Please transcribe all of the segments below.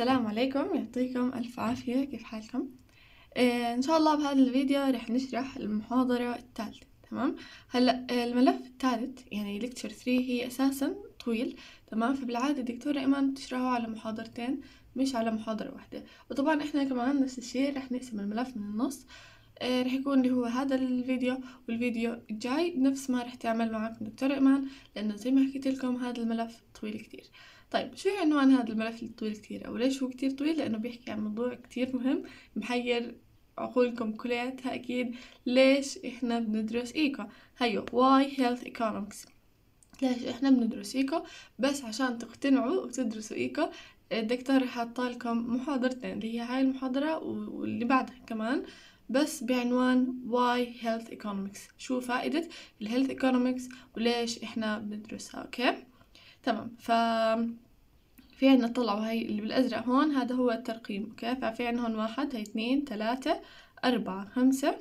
السلام عليكم يعطيكم ألف عافية كيف حالكم؟ إيه إن شاء الله بهذا الفيديو رح نشرح المحاضرة الثالثة تمام؟ هلأ آه، الملف الثالث يعني ليكتشر 3 هي أساسا طويل تمام فبالعادة الدكتورة إيمان بتشرحه على محاضرتين مش على محاضرة واحدة وطبعا إحنا كمان نفس الشيء رح نقسم الملف من النص إيه رح يكون اللي هو هذا الفيديو والفيديو الجاي نفس ما رح تعمل معكم دكتورة إيمان لأنه زي ما حكيت لكم هذا الملف طويل كتير طيب شو هي عنوان هذا الملف الطويل كتير أو ليش هو كتير طويل لأنه بيحكي عن موضوع كتير مهم محير عقولكم كلياتها أكيد ليش إحنا بندرس إيكو هيو why health economics ليش إحنا بندرس إيكو بس عشان تقتنعوا وتدرسوا إيكو الدكتور حاطة لكم محاضرتين اللي هي هاي المحاضرة واللي بعدها كمان بس بعنوان why health economics شو فائدة الهيلث economics وليش احنا بندرسها اوكي okay? تمام ف في عنا طلعوا هاي اللي بالأزرق هون هذا هو الترقيم أوكي ففي عنا هون واحد هاي اثنين ثلاثة أربعة خمسة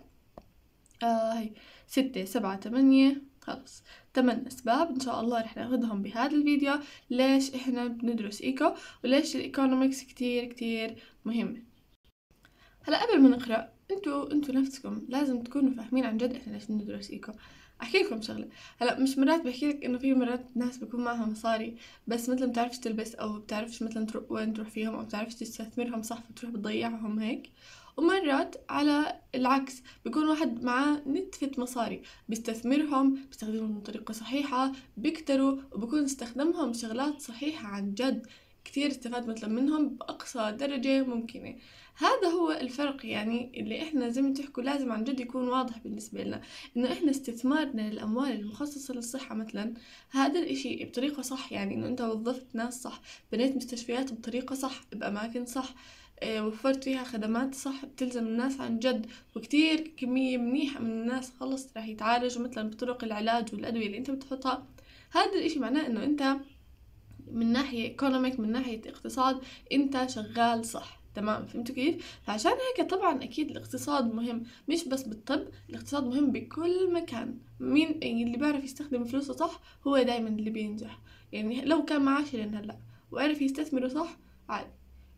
آه هاي ستة سبعة تمانية خلص تمن أسباب إن شاء الله رح ناخذهم بهذا الفيديو ليش إحنا بندرس إيكو وليش الإيكونومكس كتير كتير مهمة هلا قبل ما نقرأ انتوا انتوا نفسكم لازم تكونوا فاهمين عن جد احنا ليش ندرس ايكو احكي لكم شغله هلا مش مرات بحكي لك انه في مرات ناس بكون معها مصاري بس مثل ما بتعرفش تلبس او بتعرفش مثلا تروح وين تروح فيهم او بتعرفش تستثمرهم صح فتروح بتضيعهم هيك ومرات على العكس بيكون واحد معاه نتفة مصاري بيستثمرهم بيستخدمهم بطريقة صحيحة بيكتروا وبكون استخدمهم شغلات صحيحة عن جد كتير استفاد مثلا منهم بأقصى درجة ممكنة هذا هو الفرق يعني اللي احنا زي ما تحكوا لازم عن جد يكون واضح بالنسبة لنا انه احنا استثمارنا للاموال المخصصة للصحة مثلا هذا الاشي بطريقة صح يعني انه انت وظفت ناس صح بنيت مستشفيات بطريقة صح باماكن صح آه، وفرت فيها خدمات صح بتلزم الناس عن جد وكتير كمية منيحة من الناس خلص راح يتعالجوا مثلا بطرق العلاج والأدوية اللي انت بتحطها هذا الاشي معناه انه انت من ناحية ايكونوميك من ناحية اقتصاد انت شغال صح تمام فهمتوا كيف فعشان هيك طبعا اكيد الاقتصاد مهم مش بس بالطب الاقتصاد مهم بكل مكان مين اللي بيعرف يستخدم فلوسه صح هو دايما اللي بينجح يعني لو كان معاه شيلين هلا وعرف يستثمره صح عادي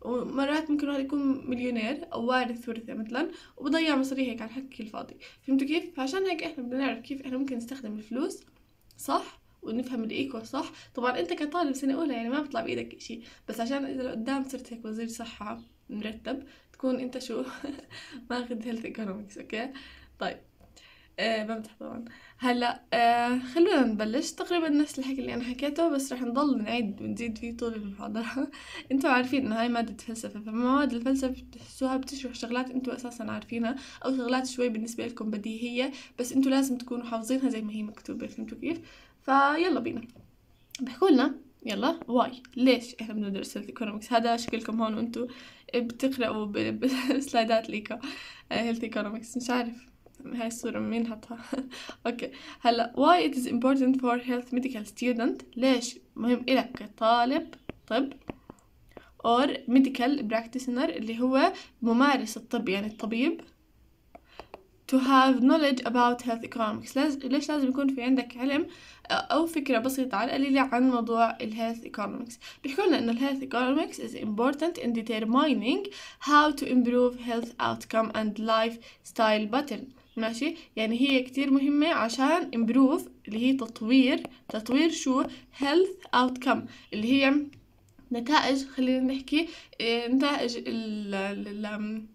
ومرات ممكن واحد يكون مليونير او وارث ورثه مثلا وبضيع مصاريه هيك على الحكي الفاضي فهمتوا كيف فعشان هيك احنا بدنا نعرف كيف احنا ممكن نستخدم الفلوس صح ونفهم الايكو صح طبعا انت كطالب سنه اولى يعني ما بيطلع بايدك شيء بس عشان اذا لقدام صرت هيك وزير صحه مرتب تكون انت شو ماخذ هيلث ايكونومكس اوكي طيب آه بمدح طبعا هلا آه خلونا نبلش تقريبا نفس الحكي اللي انا حكيته بس رح نضل نعيد ونزيد فيه طول المحاضرة انتوا عارفين انه هاي مادة فلسفة فمواد الفلسفة بتحسوها بتشرح شغلات انتوا اساسا عارفينها او شغلات شوي بالنسبة لكم بديهية بس انتوا لازم تكونوا حافظينها زي ما هي مكتوبة فهمتوا كيف فيلا بينا بحكولنا لنا يلا واي ليش احنا بندرس الايكونومكس هذا شكلكم هون وانتوا بتقرأوا بسلايدات ليكو هيلث ايكونومكس مش عارف هاي الصورة مين حطها اوكي هلا why it is important for health medical student ليش مهم إلك كطالب طب or medical practitioner اللي هو ممارس الطب يعني الطبيب to have knowledge about health economics لاز... ليش لازم يكون في عندك علم أو فكرة بسيطة على القليلة عن موضوع الهيلث economics بيحكوا لنا إنه الهيلث economics is important in determining how to improve health outcome and lifestyle pattern ماشي يعني هي كتير مهمة عشان improve اللي هي تطوير تطوير شو health outcome اللي هي نتائج خلينا نحكي إيه، نتائج ال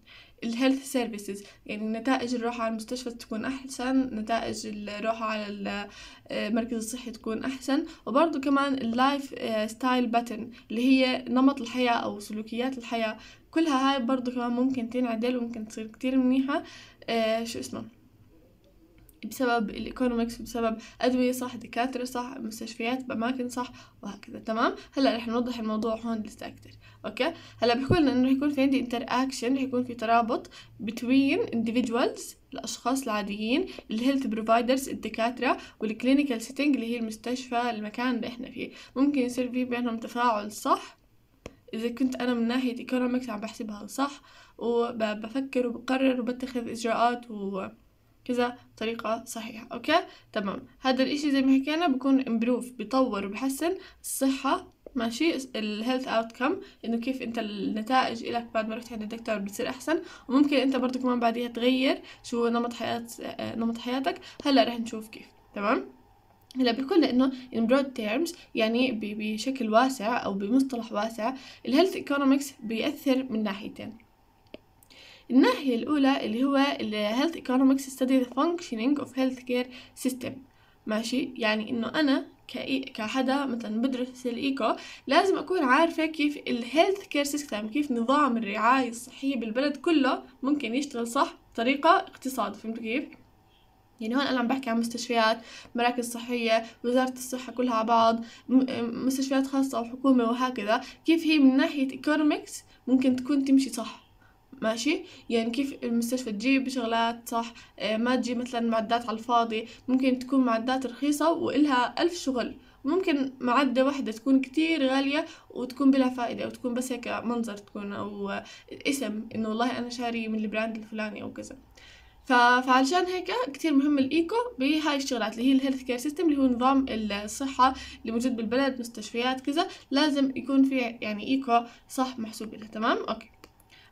الهيلث سيرفيسز يعني نتائج الروحة على المستشفى تكون أحسن نتائج الروحة على المركز آه، الصحي تكون أحسن وبرضه كمان اللايف ستايل باترن اللي هي نمط الحياة أو سلوكيات الحياة كلها هاي برضه كمان ممكن تنعدل وممكن تصير كتير منيحة آه، شو اسمه بسبب الايكونومكس بسبب ادويه صح دكاتره صح مستشفيات باماكن صح وهكذا تمام هلا رح نوضح الموضوع هون لسه اكثر اوكي هلا بحكوا لنا انه رح يكون في عندي انتر اكشن رح يكون في ترابط بتوين individuals الاشخاص العاديين الهيلث بروفايدرز الدكاتره والكلينيكال سيتنج اللي هي المستشفى المكان اللي احنا فيه ممكن يصير في بينهم تفاعل صح إذا كنت أنا من ناحية ايكونومكس عم بحسبها صح وبفكر وبقرر وبتخذ إجراءات و كذا طريقة صحيحة أوكي تمام هذا الإشي زي ما حكينا بكون امبروف بيطور وبحسن الصحة ماشي الهيلث اوتكم انه كيف انت النتائج الك بعد ما رحت عند الدكتور بتصير احسن وممكن انت برضه كمان بعديها تغير شو نمط حياة نمط حياتك هلا رح نشوف كيف تمام هلا بيقول لانه in broad terms يعني بشكل واسع او بمصطلح واسع الهيلث ايكونومكس بيأثر من ناحيتين الناحية الأولى اللي هو ال Health Economics Study the Functioning of Healthcare System ماشي يعني إنه أنا كإي... كحدا مثلا بدرس الايكو لازم اكون عارفه كيف الهيلث Healthcare System كيف نظام الرعايه الصحيه بالبلد كله ممكن يشتغل صح بطريقه اقتصاد فهمت كيف يعني هون انا عم بحكي عن مستشفيات مراكز صحيه وزاره الصحه كلها على بعض مستشفيات خاصه وحكومه وهكذا كيف هي من ناحيه economics ممكن تكون تمشي صح ماشي يعني كيف المستشفى تجيب شغلات صح آه، ما تجيب مثلا معدات على الفاضي ممكن تكون معدات رخيصة وإلها ألف شغل ممكن معدة واحدة تكون كتير غالية وتكون بلا فائدة وتكون بس هيك منظر تكون أو اسم إنه والله أنا شاري من البراند الفلاني أو كذا فعلشان هيك كتير مهم الإيكو بهاي الشغلات اللي هي الهيلث كير سيستم اللي هو نظام الصحة اللي موجود بالبلد مستشفيات كذا لازم يكون في يعني إيكو صح محسوب لها تمام أوكي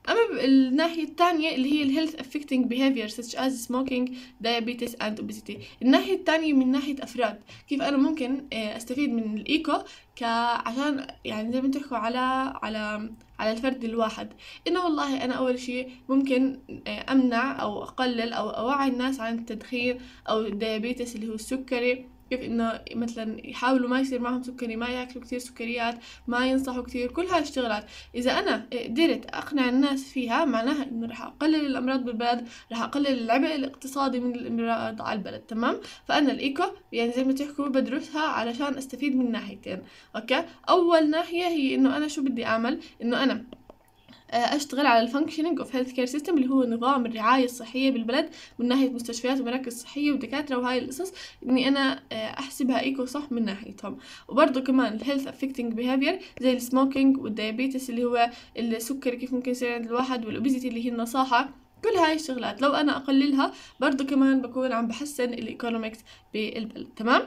اما الناحيه الثانيه اللي هي الهيلث افكتنج بيهيفير such as سموكينج diabetes اند obesity الناحيه الثانيه من ناحيه افراد كيف انا ممكن آه، استفيد من الايكو عشان يعني زي ما تحكوا على على على الفرد الواحد انه والله انا اول شيء ممكن آه، امنع او اقلل او اوعي الناس عن التدخين او الديابيتس اللي هو السكري كيف انه مثلا يحاولوا ما يصير معهم سكري ما ياكلوا كثير سكريات ما ينصحوا كثير كل هاي الشغلات اذا انا قدرت اقنع الناس فيها معناها انه رح اقلل الامراض بالبلد رح اقلل العبء الاقتصادي من الامراض على البلد تمام فانا الايكو يعني زي ما تحكوا بدرسها علشان استفيد من ناحيتين اوكي اول ناحيه هي انه انا شو بدي اعمل انه انا آه، اشتغل على الفانكشنينج اوف هيلث كير سيستم اللي هو نظام الرعايه الصحيه بالبلد من ناحيه مستشفيات ومراكز صحيه ودكاتره وهاي القصص اني انا آه، احسبها ايكو صح من ناحيتهم وبرضه كمان الهيلث افكتنج بيهافير زي السموكينج والديابيتس اللي هو السكر كيف ممكن يصير عند الواحد والاوبيزيتي اللي هي النصاحه كل هاي الشغلات لو انا اقللها برضو كمان بكون عم بحسن الايكونومكس بالبلد تمام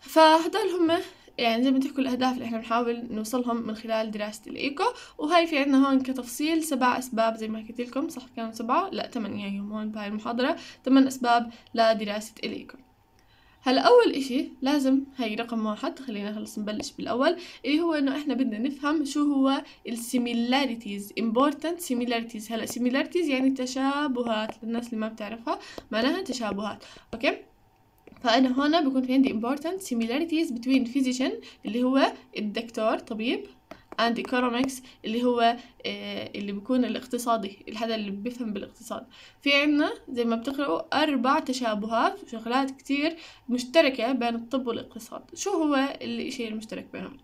فهدول هم يعني زي ما تحكوا الأهداف اللي احنا بنحاول نوصلهم من خلال دراسة الإيكو وهاي في عندنا هون كتفصيل سبع أسباب زي ما حكيت لكم صح كانوا سبعة لا ثمانية يعني يوم هون بهاي المحاضرة ثمان أسباب لدراسة الإيكو هلا أول إشي لازم هاي رقم واحد خلينا خلص نبلش بالأول اللي هو إنه إحنا بدنا نفهم شو هو السيميلاريتيز important similarities هلا similarities يعني تشابهات للناس اللي ما بتعرفها معناها تشابهات أوكي فأنا هنا بيكون في عندي important similarities between physician اللي هو الدكتور طبيب and economics اللي هو آه، اللي بيكون الاقتصادي هذا اللي بيفهم بالاقتصاد في عنا زي ما بتقرأوا أربع تشابهات وشغلات كتير مشتركة بين الطب والاقتصاد شو هو الإشي المشترك بينهم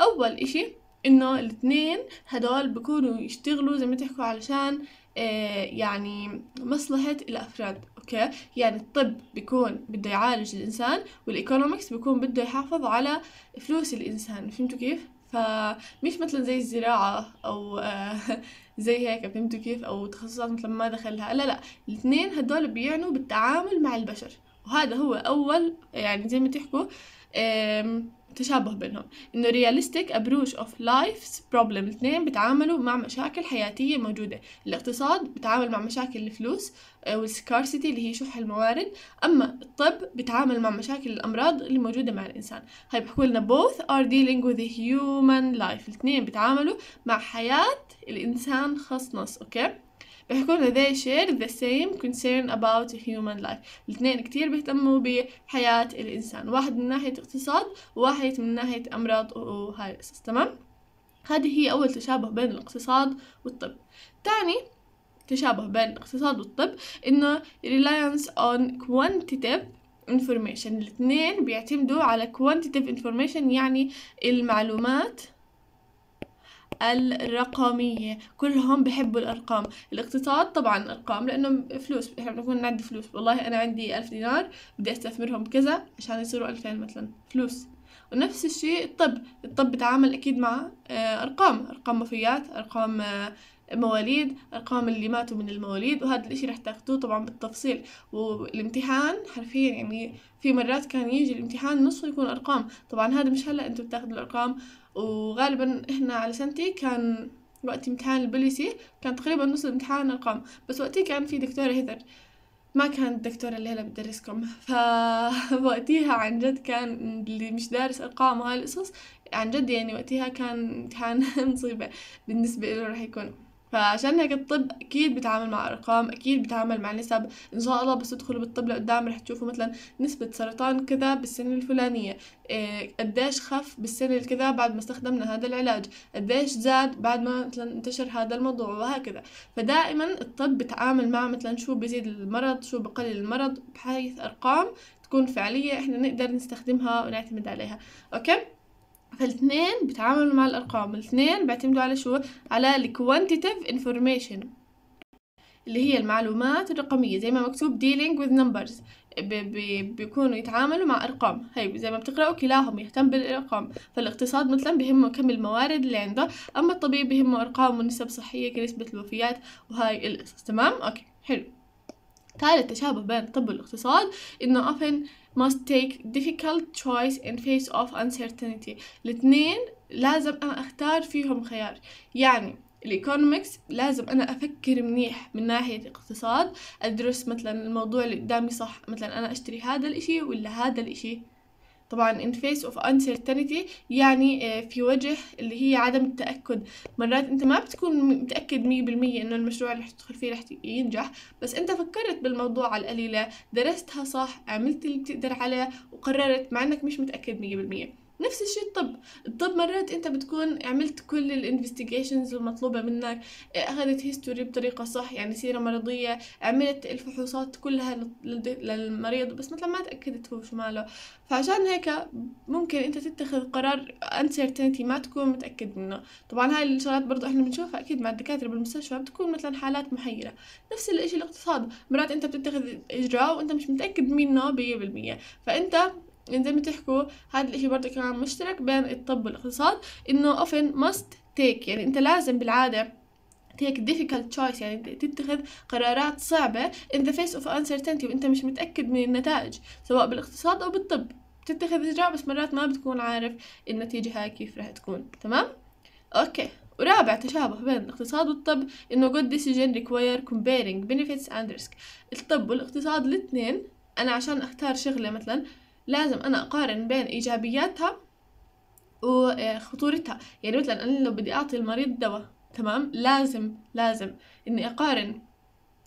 أول إشي إنه الاتنين هدول بيكونوا يشتغلوا زي ما تحكوا علشان آه، يعني مصلحة الأفراد أوكي يعني الطب بيكون بده يعالج الإنسان والإيكونومكس بيكون بده يحافظ على فلوس الإنسان فهمتوا كيف؟ فمش مثلا زي الزراعة أو آه، زي هيك فهمتوا كيف أو تخصصات مثلا ما دخلها لا لا الاثنين هدول بيعنوا بالتعامل مع البشر وهذا هو أول يعني زي ما تحكوا تشابه بينهم انه realistic approach of life's problem الاثنين بتعاملوا مع مشاكل حياتية موجودة الاقتصاد بتعامل مع مشاكل الفلوس والسكارسيتي آه، اللي هي شح الموارد اما الطب بتعامل مع مشاكل الامراض اللي موجودة مع الانسان هاي بحكوا لنا both are dealing with the human life الاثنين بتعاملوا مع حياة الإنسان خص نص أوكي لنا they share the same concern about human life الاثنين كتير بيهتموا بحياة الإنسان واحد من ناحية اقتصاد وواحد من ناحية أمراض وهاي القصص تمام هذه هي أول تشابه بين الاقتصاد والطب تاني تشابه بين الاقتصاد والطب إنه reliance on quantitative information الاثنين بيعتمدوا على quantitative information يعني المعلومات الرقمية كلهم بحبوا الأرقام الاقتصاد طبعا أرقام لأنه فلوس إحنا بنكون عندي فلوس والله أنا عندي ألف دينار بدي أستثمرهم بكذا عشان يصيروا ألفين مثلا فلوس ونفس الشيء الطب الطب بتعامل أكيد مع آه، أرقام أرقام وفيات أرقام آه، مواليد أرقام اللي ماتوا من المواليد وهذا الإشي رح تاخدوه طبعا بالتفصيل والامتحان حرفيا يعني في مرات كان يجي الامتحان نصه يكون أرقام طبعا هذا مش هلأ أنتوا بتاخدوا الأرقام وغالبا احنا على سنتي كان وقت امتحان البوليسي كان تقريبا نص الامتحان ارقام بس وقتي كان في دكتورة هدر ما كانت الدكتورة اللي هلا بتدرسكم فوقتيها عن جد كان اللي مش دارس أرقام وهاي القصص عن جد يعني وقتها كان امتحان مصيبة بالنسبة له راح يكون فعشان هيك الطب اكيد بيتعامل مع ارقام اكيد بيتعامل مع نسب ان شاء الله بس تدخلوا بالطب لقدام رح تشوفوا مثلا نسبه سرطان كذا بالسنه الفلانيه إيه قديش خف بالسنه الكذا بعد ما استخدمنا هذا العلاج قديش زاد بعد ما مثلا انتشر هذا الموضوع وهكذا فدائما الطب بتعامل مع مثلا شو بيزيد المرض شو بقلل المرض بحيث ارقام تكون فعليه احنا نقدر نستخدمها ونعتمد عليها اوكي فالاثنين بيتعاملوا مع الأرقام الاثنين بيعتمدوا على شو على الكوانتيتيف انفورميشن اللي هي المعلومات الرقمية زي ما مكتوب dealing with numbers بيكونوا يتعاملوا مع أرقام هي زي ما بتقرأوا كلاهم يهتم بالأرقام فالاقتصاد مثلا بهمه كم الموارد اللي عنده أما الطبيب بهمه أرقام ونسب صحية كنسبة الوفيات وهاي القصص تمام أوكي حلو ثالث تشابه بين الطب والاقتصاد إنه often must take difficult choice in face of uncertainty الاثنين لازم أنا أختار فيهم خيار يعني الايكونومكس لازم انا افكر منيح من ناحيه الاقتصاد ادرس مثلا الموضوع اللي قدامي صح مثلا انا اشتري هذا الاشي ولا هذا الاشي طبعا in face of uncertainty يعني آه، في وجه اللي هي عدم التأكد مرات انت ما بتكون متأكد مية بالمية انه المشروع اللي حتدخل فيه رح ينجح بس انت فكرت بالموضوع على القليلة درستها صح عملت اللي بتقدر عليه وقررت مع انك مش متأكد مية بالمية نفس الشيء الطب الطب مرات انت بتكون عملت كل الانفستيجيشنز المطلوبة منك آه، اخذت هيستوري بطريقة صح يعني سيرة مرضية عملت الفحوصات كلها للمريض بس مثلا ما تأكدت هو شو ماله فعشان هيك ممكن انت تتخذ قرار انسيرتينتي ما تكون متأكد منه طبعا هاي الشغلات برضو احنا بنشوفها اكيد مع الدكاترة بالمستشفى بتكون مثلا حالات محيرة نفس الاشي الاقتصاد مرات انت بتتخذ اجراء وانت مش متأكد منه 100% فانت لان زي ما تحكوا هذا الاشي برضه كمان مشترك بين الطب والاقتصاد انه often must take يعني انت لازم بالعاده take difficult choice يعني تتخذ قرارات صعبة in the face of uncertainty وانت مش متأكد من النتائج سواء بالاقتصاد او بالطب بتتخذ إجراء بس مرات ما بتكون عارف النتيجة هاي كيف رح تكون تمام؟ اوكي ورابع تشابه بين الاقتصاد والطب انه good decision require comparing benefits and risk الطب والاقتصاد الاثنين انا عشان اختار شغلة مثلا لازم أنا أقارن بين إيجابياتها وخطورتها آه، يعني مثلا أنا لو بدي أعطي المريض دواء تمام لازم لازم إني أقارن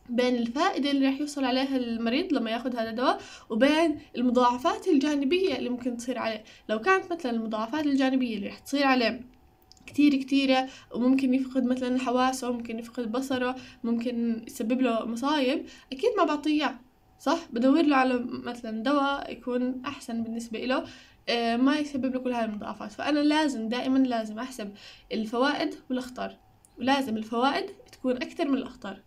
بين الفائدة اللي راح يوصل عليها المريض لما ياخذ هذا الدواء وبين المضاعفات الجانبية اللي ممكن تصير عليه لو كانت مثلا المضاعفات الجانبية اللي راح تصير عليه كتير كتيرة وممكن يفقد مثلا حواسه ممكن يفقد بصره ممكن يسبب له مصايب أكيد ما بعطيه صح بدور له على مثلا دواء يكون احسن بالنسبه له آه، ما يسبب له كل هاي المضاعفات فانا لازم دائما لازم احسب الفوائد والاخطار ولازم الفوائد تكون اكثر من الاخطار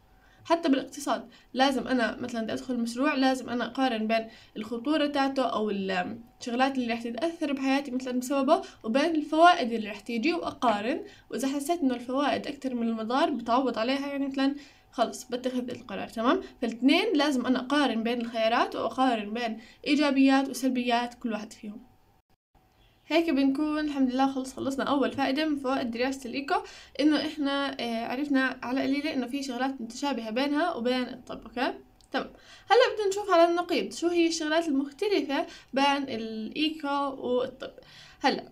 حتى بالاقتصاد لازم انا مثلا بدي ادخل مشروع لازم انا اقارن بين الخطوره تاعته او الشغلات اللي رح تتاثر بحياتي مثلا بسببه وبين الفوائد اللي رح تيجي واقارن واذا حسيت انه الفوائد اكثر من المضار بتعوض عليها يعني مثلا خلص بتخذ القرار تمام فالاثنين لازم أنا أقارن بين الخيارات وأقارن بين إيجابيات وسلبيات كل واحد فيهم هيك بنكون الحمد لله خلص خلصنا اول فائده من فوائد دراسه الايكو انه احنا آه، عرفنا على قليله انه في شغلات متشابهه بينها وبين الطب اوكي تمام هلا بدنا نشوف على النقيض شو هي الشغلات المختلفه بين الايكو والطب هلا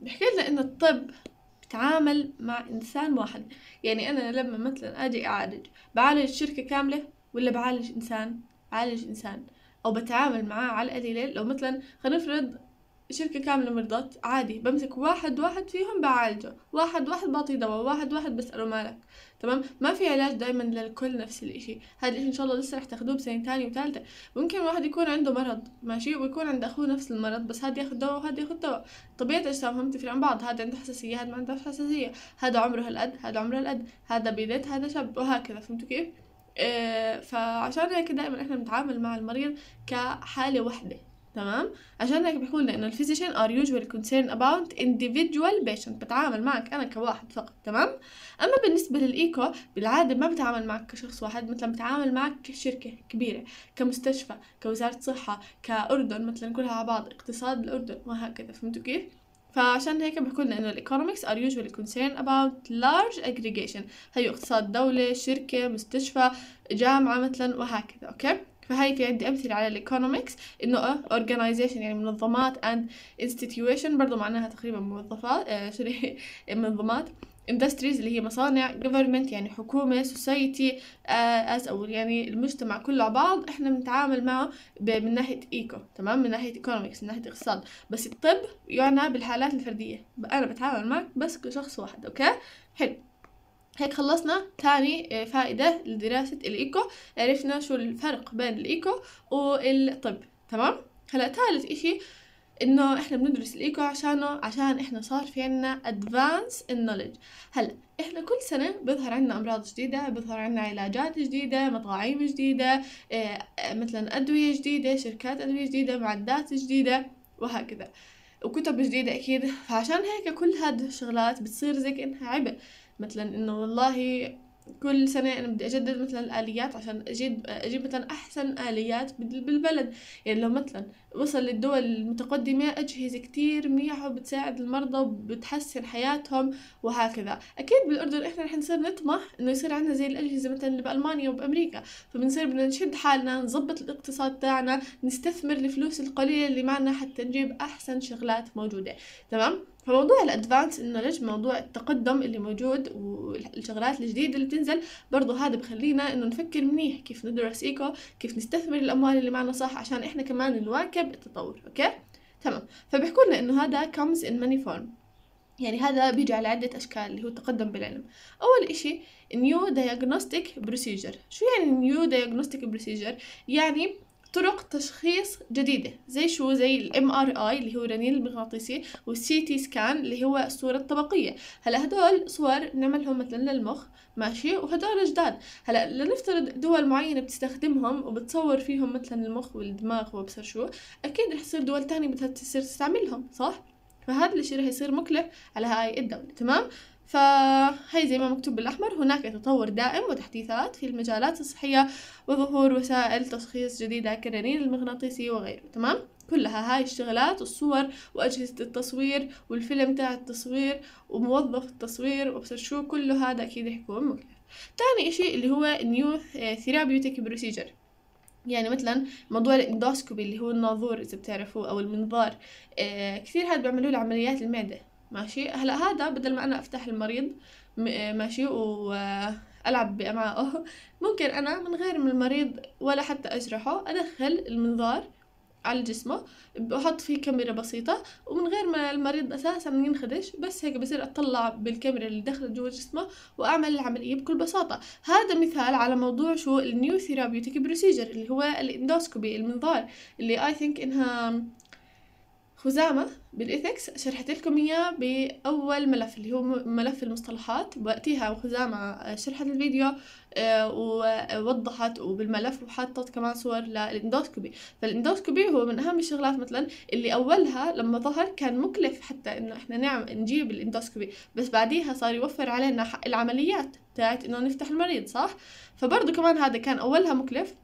بحكي لنا انه الطب تعامل مع إنسان واحد يعني أنا لما مثلا أجي أعالج بعالج شركة كاملة ولا بعالج إنسان بعالج إنسان أو بتعامل معاه على القليلة لو مثلا خلينا نفرض شركة كاملة مرضت عادي بمسك واحد واحد فيهم بعالجه واحد واحد بعطيه دواء واحد واحد بسأله مالك تمام ما في علاج دايما للكل نفس الإشي هذا الإشي إن شاء الله لسه رح تاخدوه بسنة تانية وتالتة ممكن واحد يكون عنده مرض ماشي ويكون عند أخوه نفس المرض بس هذا ياخذ دواء وهذا ياخذ دواء طبيعة أجسامهم تفرق عن بعض هذا عنده حساسية هذا ما عنده حساسية هذا عمره هالقد هذا عمره هالقد هذا بيدت هذا شاب وهكذا فهمتوا كيف؟ آه، فعشان هيك دائما احنا بنتعامل مع المريض كحالة وحدة تمام عشان هيك بيقول لنا انه الفيزيشن ار يوجوال كونسيرن اباوت individual بيشنت بتعامل معك انا كواحد فقط تمام اما بالنسبه للايكو بالعاده ما بتعامل معك كشخص واحد مثلا بتعامل معك كشركه كبيره كمستشفى كوزاره صحه كاردن مثلا كلها على بعض اقتصاد الاردن وهكذا فهمتوا كيف فعشان هيك بحكوا لنا انه الايكونومكس ار يوجوالي كونسيرن اباوت لارج اجريجيشن هي اقتصاد دوله شركه مستشفى جامعه مثلا وهكذا اوكي فهاي في عندي امثله على الايكونومكس انه أه اورجنايزيشن يعني منظمات اند انستتيوشن برضه معناها تقريبا موظفات آه سوري منظمات اندستريز اللي هي مصانع government يعني حكومة سوسايتي آه، uh, أو يعني المجتمع كله بعض إحنا بنتعامل معه من ناحية ايكو تمام من ناحية إيكونومكس من ناحية اقتصاد بس الطب يعنى بالحالات الفردية أنا بتعامل معك بس كشخص واحد أوكي حلو هيك خلصنا ثاني آه، فائدة لدراسة الإيكو عرفنا شو الفرق بين الإيكو والطب تمام هلا ثالث إشي إنه إحنا بندرس الإيكو عشانه عشان إحنا صار في عنا أدفانس النولج هلا إحنا كل سنة بيظهر عنا أمراض جديدة بيظهر عنا علاجات جديدة مطاعيم جديدة إيه مثلا أدوية جديدة شركات أدوية جديدة معدات جديدة وهكذا وكتب جديدة أكيد فعشان هيك كل هاد الشغلات بتصير زي كأنها عبء مثلا انه والله كل سنة أنا بدي أجدد مثلا الآليات عشان أجيب أجيب مثلا أحسن آليات بالبلد يعني لو مثلا وصل للدول المتقدمة أجهزة كتير منيحة وبتساعد المرضى وبتحسن حياتهم وهكذا أكيد بالأردن إحنا رح نصير نطمح إنه يصير عندنا زي الأجهزة مثلا اللي بألمانيا وبأمريكا فبنصير بدنا نشد حالنا نظبط الاقتصاد تاعنا نستثمر الفلوس القليلة اللي معنا حتى نجيب أحسن شغلات موجودة تمام فموضوع الادفانس نولج موضوع التقدم اللي موجود والشغلات الجديده اللي بتنزل برضو هذا بخلينا انه نفكر منيح كيف ندرس ايكو كيف نستثمر الاموال اللي معنا صح عشان احنا كمان نواكب التطور اوكي تمام فبيحكوا لنا انه هذا comes in many form يعني هذا بيجي على عدة أشكال اللي هو التقدم بالعلم أول إشي new diagnostic procedure شو يعني new diagnostic procedure يعني طرق تشخيص جديدة زي شو زي الام ار اي اللي هو رنين المغناطيسي والسي تي سكان اللي هو الصورة الطبقية هلا هدول صور نعملهم مثلا للمخ ماشي وهدول جداد هلا لنفترض دول معينة بتستخدمهم وبتصور فيهم مثلا المخ والدماغ وابصر شو اكيد رح يصير دول تانية تصير تستعملهم صح؟ فهذا الشيء رح يصير مكلف على هاي الدولة تمام؟ فهي زي ما مكتوب بالأحمر هناك تطور دائم وتحديثات في المجالات الصحية وظهور وسائل تشخيص جديدة كالرنين المغناطيسي وغيره تمام كلها هاي الشغلات الصور وأجهزة التصوير والفيلم تاع التصوير وموظف التصوير وبصر شو كله هذا أكيد يكون مكلف تاني إشي اللي هو نيو ثيرابيوتيك بروسيجر يعني مثلا موضوع الاندوسكوبي اللي هو الناظور اذا بتعرفوه او المنظار آه كثير هاد بيعملوا له عمليات المعده ماشي هلا هذا بدل ما انا افتح المريض ماشي والعب بامعائه ممكن انا من غير ما المريض ولا حتى اجرحه ادخل المنظار على جسمه بحط فيه كاميرا بسيطة ومن غير ما المريض أساسا ينخدش بس هيك بصير أطلع بالكاميرا اللي دخلت جوا جسمه وأعمل العملية بكل بساطة هذا مثال على موضوع شو النيو ثيرابيوتيك بروسيجر اللي هو الاندوسكوبي المنظار اللي اي ثينك إنها خزامة بالإثكس شرحت لكم إياه بأول ملف اللي هو ملف المصطلحات وقتها خزامة شرحت الفيديو آه، ووضحت وبالملف وحطت كمان صور للاندوسكوبي فالاندوسكوبي هو من أهم الشغلات مثلا اللي أولها لما ظهر كان مكلف حتى إنه إحنا نعم نجيب الاندوسكوبي بس بعديها صار يوفر علينا حق العمليات تاعت إنه نفتح المريض صح فبرضه كمان هذا كان أولها مكلف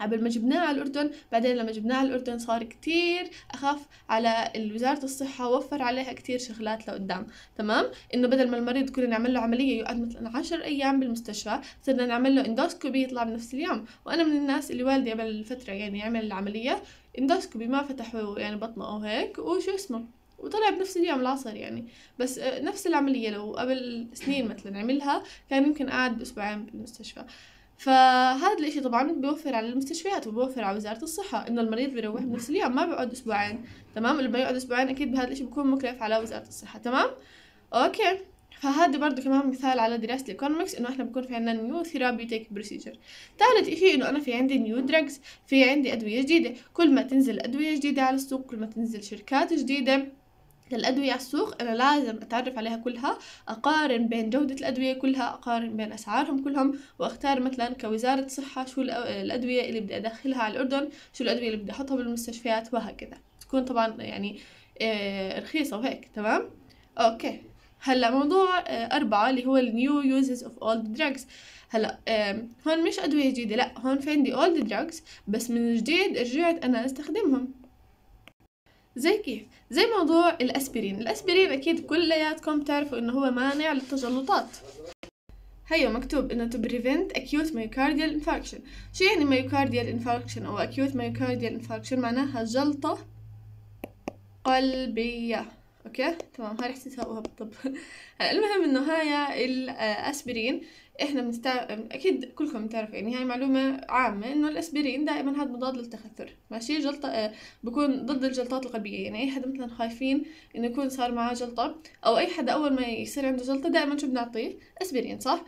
قبل ما جبناه على الأردن بعدين لما جبناه على الأردن صار كتير أخف على وزارة الصحة وفر عليها كتير شغلات لقدام تمام إنه بدل ما المريض كنا نعمل له عملية يقعد مثلا عشر أيام بالمستشفى صرنا نعمل له اندوسكوبي يطلع بنفس اليوم وأنا من الناس اللي والدي قبل فترة يعني عمل العملية اندوسكوبي ما فتحوا يعني بطنه أو هيك وشو اسمه وطلع بنفس اليوم العصر يعني بس آه، نفس العملية لو قبل سنين مثلا عملها كان يمكن قاعد بأسبوعين بالمستشفى فهذا الإشي طبعا بيوفر على المستشفيات وبيوفر على وزارة الصحة إنه المريض بيروح بنفس اليوم ما بيقعد أسبوعين تمام لما بيقعد أسبوعين أكيد بهذا الإشي بيكون مكلف على وزارة الصحة تمام أوكي فهذا برضه كمان مثال على دراسة الإيكونومكس إنه إحنا بكون في عندنا نيو ثيرابيوتيك بروسيجر ثالث إشي إنه أنا في عندي نيو دراجز في عندي أدوية جديدة كل ما تنزل أدوية جديدة على السوق كل ما تنزل شركات جديدة الأدوية على السوق أنا لازم أتعرف عليها كلها أقارن بين جودة الأدوية كلها أقارن بين أسعارهم كلهم وأختار مثلا كوزارة صحة شو الأدوية اللي بدي أدخلها على الأردن شو الأدوية اللي بدي أحطها بالمستشفيات وهكذا تكون طبعا يعني آه، رخيصة وهيك تمام أوكي هلا موضوع آه، أربعة اللي هو النيو يوزز اوف اولد دراجز هلا هون مش أدوية جديدة لا هون في عندي اولد دراجز بس من جديد رجعت أنا أستخدمهم زي كيف زي موضوع الاسبرين الاسبرين اكيد كلياتكم بتعرفوا انه هو مانع للتجلطات هيو مكتوب انه to prevent acute myocardial infarction شو يعني myocardial infarction او acute myocardial infarction معناها جلطة قلبية اوكي تمام هاي رح تساووها بالطب المهم انه هاي الاسبرين احنا بنست اكيد كلكم بتعرفوا يعني هاي معلومه عامه انه الاسبرين دائما هذا مضاد للتخثر ماشي جلطه آه، بكون ضد الجلطات القلبيه يعني اي حدا مثلا خايفين انه يكون صار معاه جلطه او اي حدا اول ما يصير عنده جلطه دائما شو بنعطيه اسبرين صح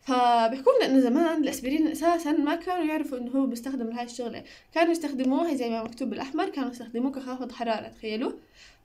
فبيحكوا لنا انه زمان الاسبرين اساسا ما كانوا يعرفوا انه هو بيستخدم لهي الشغله كانوا يستخدموه زي ما مكتوب بالاحمر كانوا يستخدموه كخافض حراره تخيلوا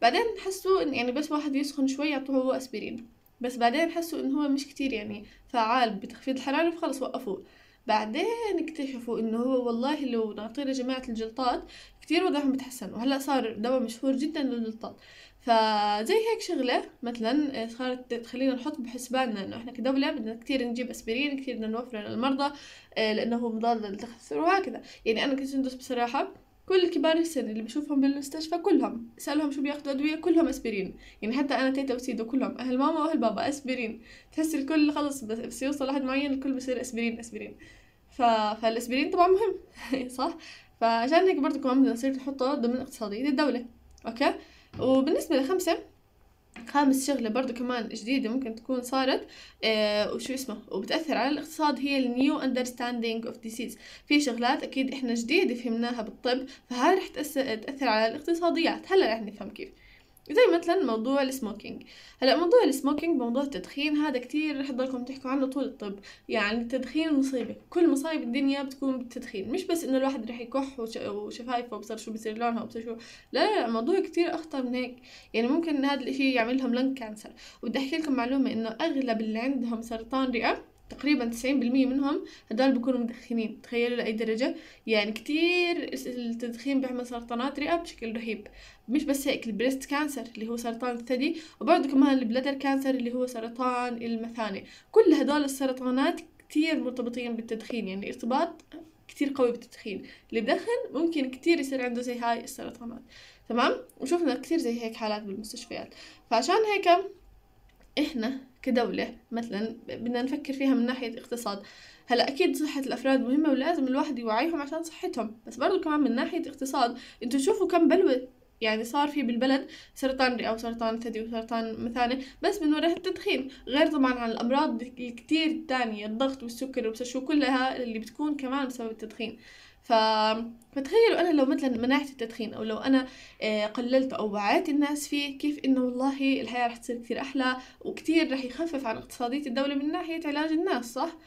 بعدين حسوا إن يعني بس واحد يسخن شوي يعطوه اسبرين بس بعدين حسوا انه هو مش كتير يعني فعال بتخفيض الحرارة فخلص وقفوه بعدين اكتشفوا انه هو والله لو نعطيه لجماعة الجلطات كتير وضعهم بتحسن وهلا صار دواء مشهور جدا للجلطات فزي هيك شغلة مثلا آه، صارت تخلينا نحط بحسباننا انه احنا كدولة بدنا كتير نجيب اسبرين كتير بدنا نوفره للمرضى آه، لانه هو مضاد للتخثر وهكذا يعني انا كنت ندرس بصراحة كل كبار السن اللي بشوفهم بالمستشفى كلهم اسالهم شو بياخذوا ادويه كلهم اسبرين يعني حتى انا تيتا وسيدو كلهم اهل ماما واهل بابا اسبرين تحس الكل خلص بس يوصل لحد معين الكل بصير اسبرين اسبرين ف... فالاسبرين طبعا مهم صح فعشان هيك برضه كمان بدنا نصير نحطه ضمن اقتصاديه الدوله اوكي وبالنسبه لخمسه خامس شغلة برضو كمان جديدة ممكن تكون صارت آه وشو اسمه وبتأثر على الاقتصاد هي النيو understanding of disease في شغلات أكيد إحنا جديدة فهمناها بالطب فهاي رح تأثر على الاقتصاديات هلا رح نفهم كيف زي مثلا موضوع السموكينج هلا موضوع السموكينج موضوع التدخين هذا كثير رح تضلكم تحكوا عنه طول الطب يعني التدخين مصيبه كل مصايب الدنيا بتكون بالتدخين مش بس انه الواحد رح يكح وشفايفه وبصير شو بصير لونها وبصير شو لا لا, لا كثير اخطر من هيك يعني ممكن هذا الشيء يعمل لهم لنج كانسر وبدي احكي لكم معلومه انه اغلب اللي عندهم سرطان رئه تقريبا 90% منهم هدول بيكونوا مدخنين تخيلوا لأي درجة يعني كتير التدخين بيعمل سرطانات رئة بشكل رهيب مش بس هيك البريست كانسر اللي هو سرطان الثدي وبعده كمان البلدر كانسر اللي هو سرطان المثانة كل هدول السرطانات كتير مرتبطين بالتدخين يعني ارتباط كتير قوي بالتدخين اللي بدخن ممكن كتير يصير عنده زي هاي السرطانات تمام وشفنا كتير زي هيك حالات بالمستشفيات فعشان هيك احنا كدولة مثلا بدنا نفكر فيها من ناحية اقتصاد هلا أكيد صحة الأفراد مهمة ولازم الواحد يوعيهم عشان صحتهم بس برضو كمان من ناحية اقتصاد انتوا شوفوا كم بلوى يعني صار في بالبلد سرطان رئة وسرطان ثدي وسرطان مثانة بس من وراء التدخين غير طبعا عن الأمراض الكتير التانية الضغط والسكر وبس شو كلها اللي بتكون كمان بسبب التدخين ف... فتخيلوا انا لو مثلا منعت التدخين او لو انا آه، قللت او وعيت الناس فيه كيف انه والله الحياه رح تصير كثير احلى وكثير رح يخفف عن اقتصاديه الدوله من ناحيه علاج الناس صح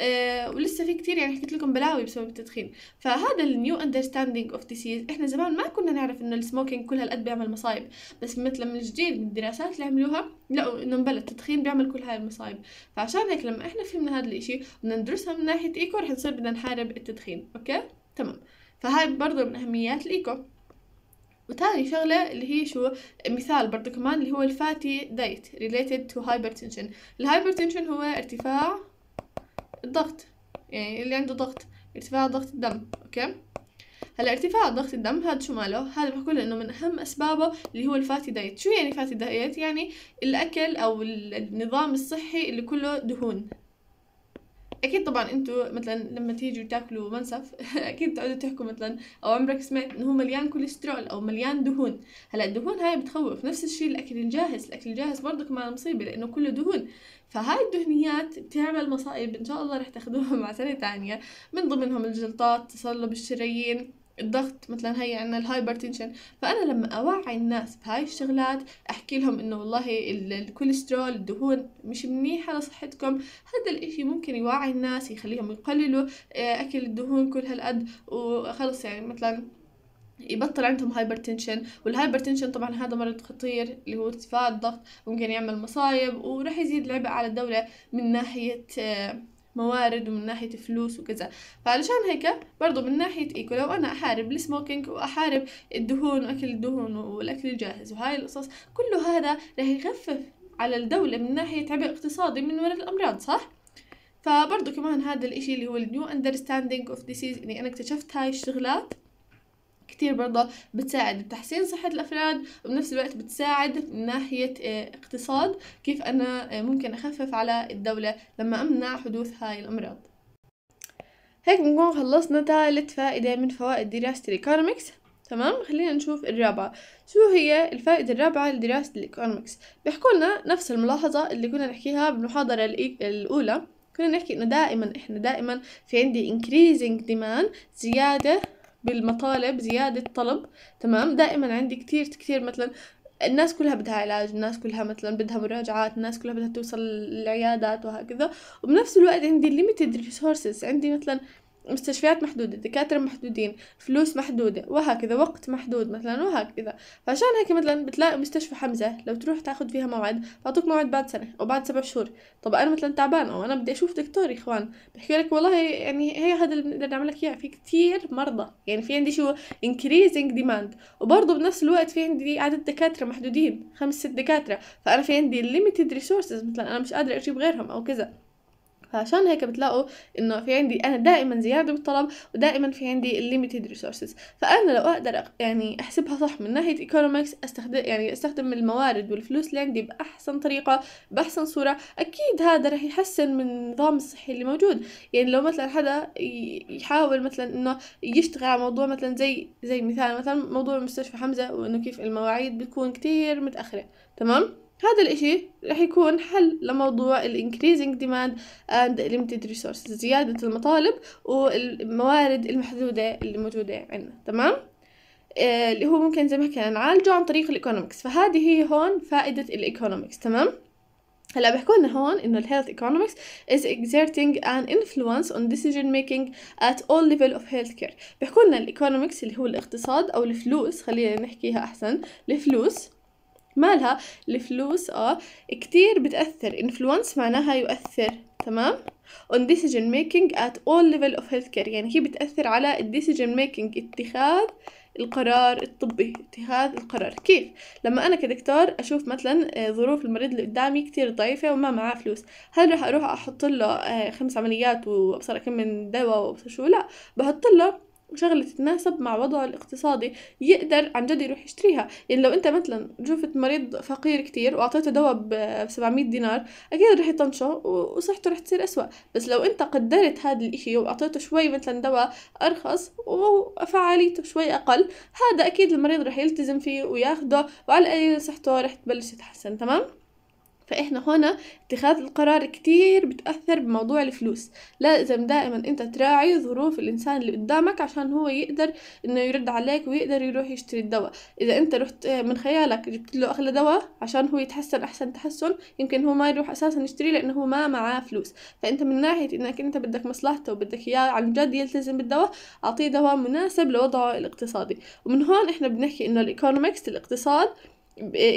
أه ولسه في كتير يعني حكيت لكم بلاوي بسبب التدخين فهذا النيو اندرستاندينج اوف ديسيز احنا زمان ما كنا نعرف انه السموكينج كل هالقد بيعمل مصايب بس مثلا من الجديد من الدراسات اللي عملوها لقوا انه مبلا التدخين بيعمل كل هاي المصايب فعشان هيك لما احنا فهمنا هذا الاشي بدنا ندرسها من ناحيه ايكو رح نصير بدنا نحارب التدخين اوكي تمام فهاي برضو من أهميات الإيكو وتاني شغلة اللي هي شو مثال برضو كمان اللي هو الفاتي دايت related to hypertension الهايبرتنشن هو ارتفاع الضغط يعني اللي عنده ضغط ارتفاع ضغط الدم اوكي هلا ارتفاع ضغط الدم هذا شو ماله هذا بحكوا انه من اهم اسبابه اللي هو الفاتي دايت شو يعني فاتي دايت يعني الاكل او النظام الصحي اللي كله دهون اكيد طبعا انتم مثلا لما تيجوا تاكلوا منسف اكيد بتقعدوا تحكوا مثلا او عمرك سمعت انه هو مليان كوليسترول او مليان دهون هلا الدهون هاي بتخوف نفس الشيء الاكل الجاهز الاكل الجاهز برضه كمان مصيبه لانه كله دهون فهاي الدهنيات بتعمل مصايب ان شاء الله رح تاخدوها مع سنه تانية من ضمنهم الجلطات تصلب الشرايين الضغط مثلا هي عندنا الهايبر تنشن فانا لما اوعي الناس بهاي الشغلات احكي لهم انه والله الكوليسترول الدهون مش منيحه لصحتكم هذا الاشي ممكن يوعي الناس يخليهم يقللوا آه، اكل الدهون كل هالقد وخلص يعني مثلا يبطل عندهم هايبر تنشن والهايبر تنشن طبعا هذا مرض خطير اللي هو ارتفاع الضغط ممكن يعمل مصايب وراح يزيد العبء على الدولة من ناحية آه، موارد ومن ناحية فلوس وكذا فعلشان هيك برضو من ناحية إيكو لو أنا أحارب السموكينج وأحارب الدهون وأكل الدهون والأكل الجاهز وهاي القصص كله هذا رح يخفف على الدولة من ناحية عبء اقتصادي من وراء الأمراض صح؟ فبرضو كمان هذا الإشي اللي هو النيو understanding of disease يعني أنا اكتشفت هاي الشغلات كتير برضه بتساعد بتحسين صحة الأفراد وبنفس الوقت بتساعد من ناحية آه، اقتصاد كيف أنا آه، ممكن أخفف على الدولة لما أمنع حدوث هاي الأمراض هيك بنكون خلصنا ثالث فائدة من فوائد دراسة الإيكونومكس تمام خلينا نشوف الرابعة شو هي الفائدة الرابعة لدراسة الإيكونومكس بيحكوا لنا نفس الملاحظة اللي كنا نحكيها بالمحاضرة الأولى كنا نحكي إنه دائما إحنا دائما في عندي increasing demand زيادة بالمطالب زيادة طلب تمام دائما عندي كتير كتير مثلا الناس كلها بدها علاج الناس كلها مثلا بدها مراجعات الناس كلها بدها توصل للعيادات وهكذا وبنفس الوقت عندي limited resources عندي مثلا مستشفيات محدودة دكاترة محدودين فلوس محدودة وهكذا وقت محدود مثلا وهكذا فعشان هيك مثلا بتلاقي مستشفى حمزة لو تروح تاخد فيها موعد بعطوك موعد بعد سنة أو بعد سبع شهور طب أنا مثلا تعبان أو أنا بدي أشوف دكتور يا إخوان بحكي لك والله يعني هي هذا اللي بنقدر نعمل لك إياه في كتير مرضى يعني في عندي شو increasing demand وبرضه بنفس الوقت في عندي عدد دكاترة محدودين خمس ست دكاترة فأنا في عندي limited resources مثلا أنا مش قادرة أجيب غيرهم أو كذا فعشان هيك بتلاقوا انه في عندي انا دائما زياده بالطلب ودائما في عندي الليمتد ريسورسز فانا لو اقدر يعني احسبها صح من ناحيه ايكونومكس استخدم يعني استخدم الموارد والفلوس اللي عندي باحسن طريقه باحسن صوره اكيد هذا رح يحسن من النظام الصحي اللي موجود يعني لو مثلا حدا يحاول مثلا انه يشتغل على موضوع مثلا زي زي مثال مثلا موضوع مستشفى حمزه وانه كيف المواعيد بتكون كتير متاخره تمام هذا الإشي رح يكون حل لموضوع ال increasing demand and limited resources زيادة المطالب والموارد المحدودة اللي موجودة عندنا تمام؟ آه، اللي هو ممكن زي ما حكينا نعالجه عن طريق الايكونومكس فهذه هي هون فائدة الايكونومكس تمام؟ هلا بيحكوا لنا هون انه الهيلث ايكونومكس is exerting an influence on decision making at all اوف of كير بيحكوا لنا الايكونومكس اللي هو الاقتصاد او الفلوس خلينا نحكيها احسن الفلوس مالها الفلوس اه كتير بتأثر انفلونس معناها يؤثر تمام on decision making at all level of healthcare يعني هي بتأثر على decision making اتخاذ القرار الطبي اتخاذ القرار كيف لما انا كدكتور اشوف مثلا آه، ظروف المريض اللي قدامي كتير ضعيفة وما معاه فلوس هل راح اروح احط له آه، خمس عمليات وابصر كم من دواء وابصر شو لا بحط له وشغله تتناسب مع وضعه الاقتصادي يقدر عن جد يروح يشتريها يعني لو انت مثلا شفت مريض فقير كتير واعطيته دواء ب 700 دينار اكيد رح يطنشه وصحته رح تصير اسوا بس لو انت قدرت هذا الاشي واعطيته شوي مثلا دواء ارخص وفعاليته شوي اقل هذا اكيد المريض رح يلتزم فيه وياخده وعلى اي صحته رح تبلش تتحسن تمام فإحنا هنا اتخاذ القرار كتير بتأثر بموضوع الفلوس لازم دائما أنت تراعي ظروف الإنسان اللي قدامك عشان هو يقدر إنه يرد عليك ويقدر يروح يشتري الدواء إذا أنت رحت من خيالك جبت له أغلى دواء عشان هو يتحسن أحسن تحسن يمكن هو ما يروح أساسا يشتري لأنه هو ما معاه فلوس فأنت من ناحية إنك أنت بدك مصلحته وبدك إياه عن جد يلتزم بالدواء أعطيه دواء مناسب لوضعه الاقتصادي ومن هون إحنا بنحكي إنه الإيكونومكس الاقتصاد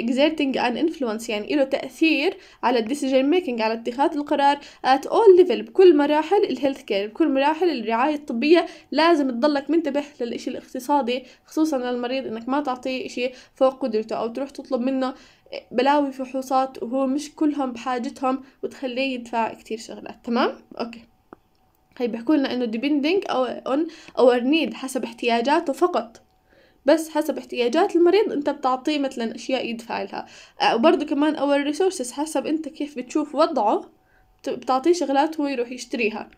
exerting an influence يعني له تأثير على الديسيجن making على اتخاذ القرار at all level بكل مراحل الهيلث كير بكل مراحل الرعاية الطبية لازم تضلك منتبه للإشي الاقتصادي خصوصا للمريض إنك ما تعطيه إشي فوق قدرته أو تروح تطلب منه بلاوي فحوصات وهو مش كلهم بحاجتهم وتخليه يدفع كتير شغلات تمام؟ أوكي هي طيب، بيحكوا لنا إنه depending on our need حسب احتياجاته فقط بس حسب احتياجات المريض انت بتعطيه مثلا اشياء يدفع لها أه، وبرضه كمان اول ريسورسز حسب انت كيف بتشوف وضعه بتعطيه شغلات هو يروح يشتريها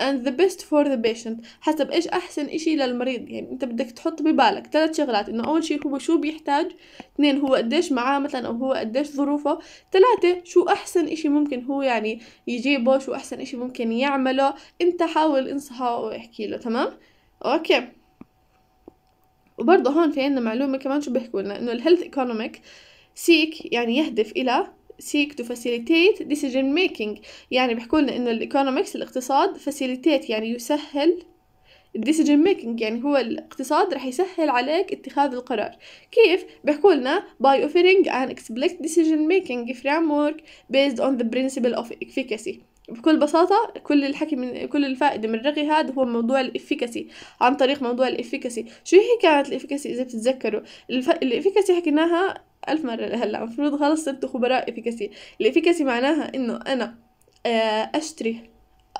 and the best for the patient حسب ايش احسن اشي للمريض يعني انت بدك تحط ببالك ثلاث شغلات انه اول شيء هو شو بيحتاج اثنين هو قديش معاه مثلا او هو قديش ظروفه ثلاثة شو احسن اشي ممكن هو يعني يجيبه شو احسن اشي ممكن يعمله انت حاول انصحه واحكي له تمام اوكي وبرضه هون في عندنا معلومة كمان شو بيحكوا لنا إنه الهيلث ايكونوميك سيك يعني يهدف إلى seek to facilitate decision making يعني بيحكوا لنا إنه الايكونوميكس الاقتصاد facilitate يعني يسهل الديسيجن ميكينج يعني هو الاقتصاد رح يسهل عليك اتخاذ القرار كيف بيحكوا لنا by offering an explicit decision making framework based on the principle of efficacy بكل بساطة كل الحكي من كل الفائدة من الرغي هذا هو موضوع الإفيكاسي عن طريق موضوع الإفيكاسي شو هي كانت الإفيكاسي إذا بتتذكروا الف... الإفيكاسي حكيناها ألف مرة لهلا المفروض خلص صرتوا خبراء إفيكاسي الإفيكاسي معناها إنه أنا آه، أشتري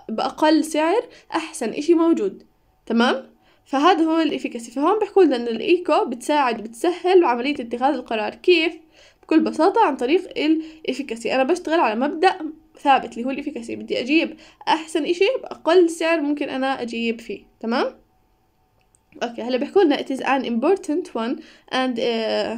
بأقل سعر أحسن إشي موجود تمام فهذا هو الإفيكاسي فهون بيحكوا لنا إن الإيكو بتساعد بتسهل عملية اتخاذ القرار كيف بكل بساطة عن طريق الإفيكاسي أنا بشتغل على مبدأ ثابت اللي هو اللي في الإفيكاسي بدي أجيب أحسن إشي بأقل سعر ممكن أنا أجيب فيه تمام أوكي هلا بيحكوا لنا it is an important one and uh,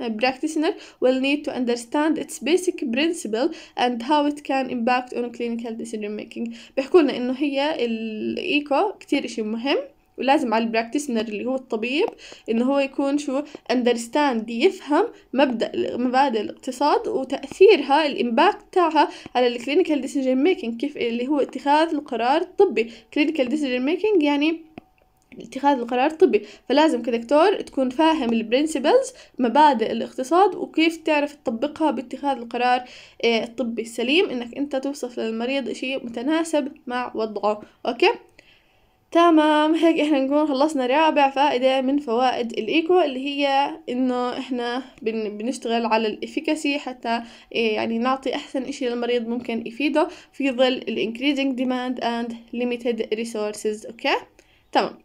A practitioner will need to understand its basic principle and how it can impact on clinical decision making بيحكوا لنا انه هي الايكو كتير اشي مهم ولازم على البراكتسنر اللي هو الطبيب إنه هو يكون شو أندرستاند يفهم مبدأ مبادئ الاقتصاد وتأثيرها الإمباكت تاعها على الكلينيكال ديسيجن ميكينج كيف اللي هو اتخاذ القرار الطبي كلينيكال ديسيجن ميكينج يعني اتخاذ القرار الطبي فلازم كدكتور تكون فاهم البرنسبلز مبادئ الاقتصاد وكيف تعرف تطبقها باتخاذ القرار آه، الطبي السليم انك انت توصف للمريض شيء متناسب مع وضعه اوكي تمام هيك احنا نكون خلصنا رابع فائدة من فوائد الايكو اللي هي انه احنا بن بنشتغل على الافيكاسي حتى إيه، يعني نعطي احسن اشي للمريض ممكن يفيده في ظل الانكريزنج ديماند اند ليميتد ريسورسز اوكي تمام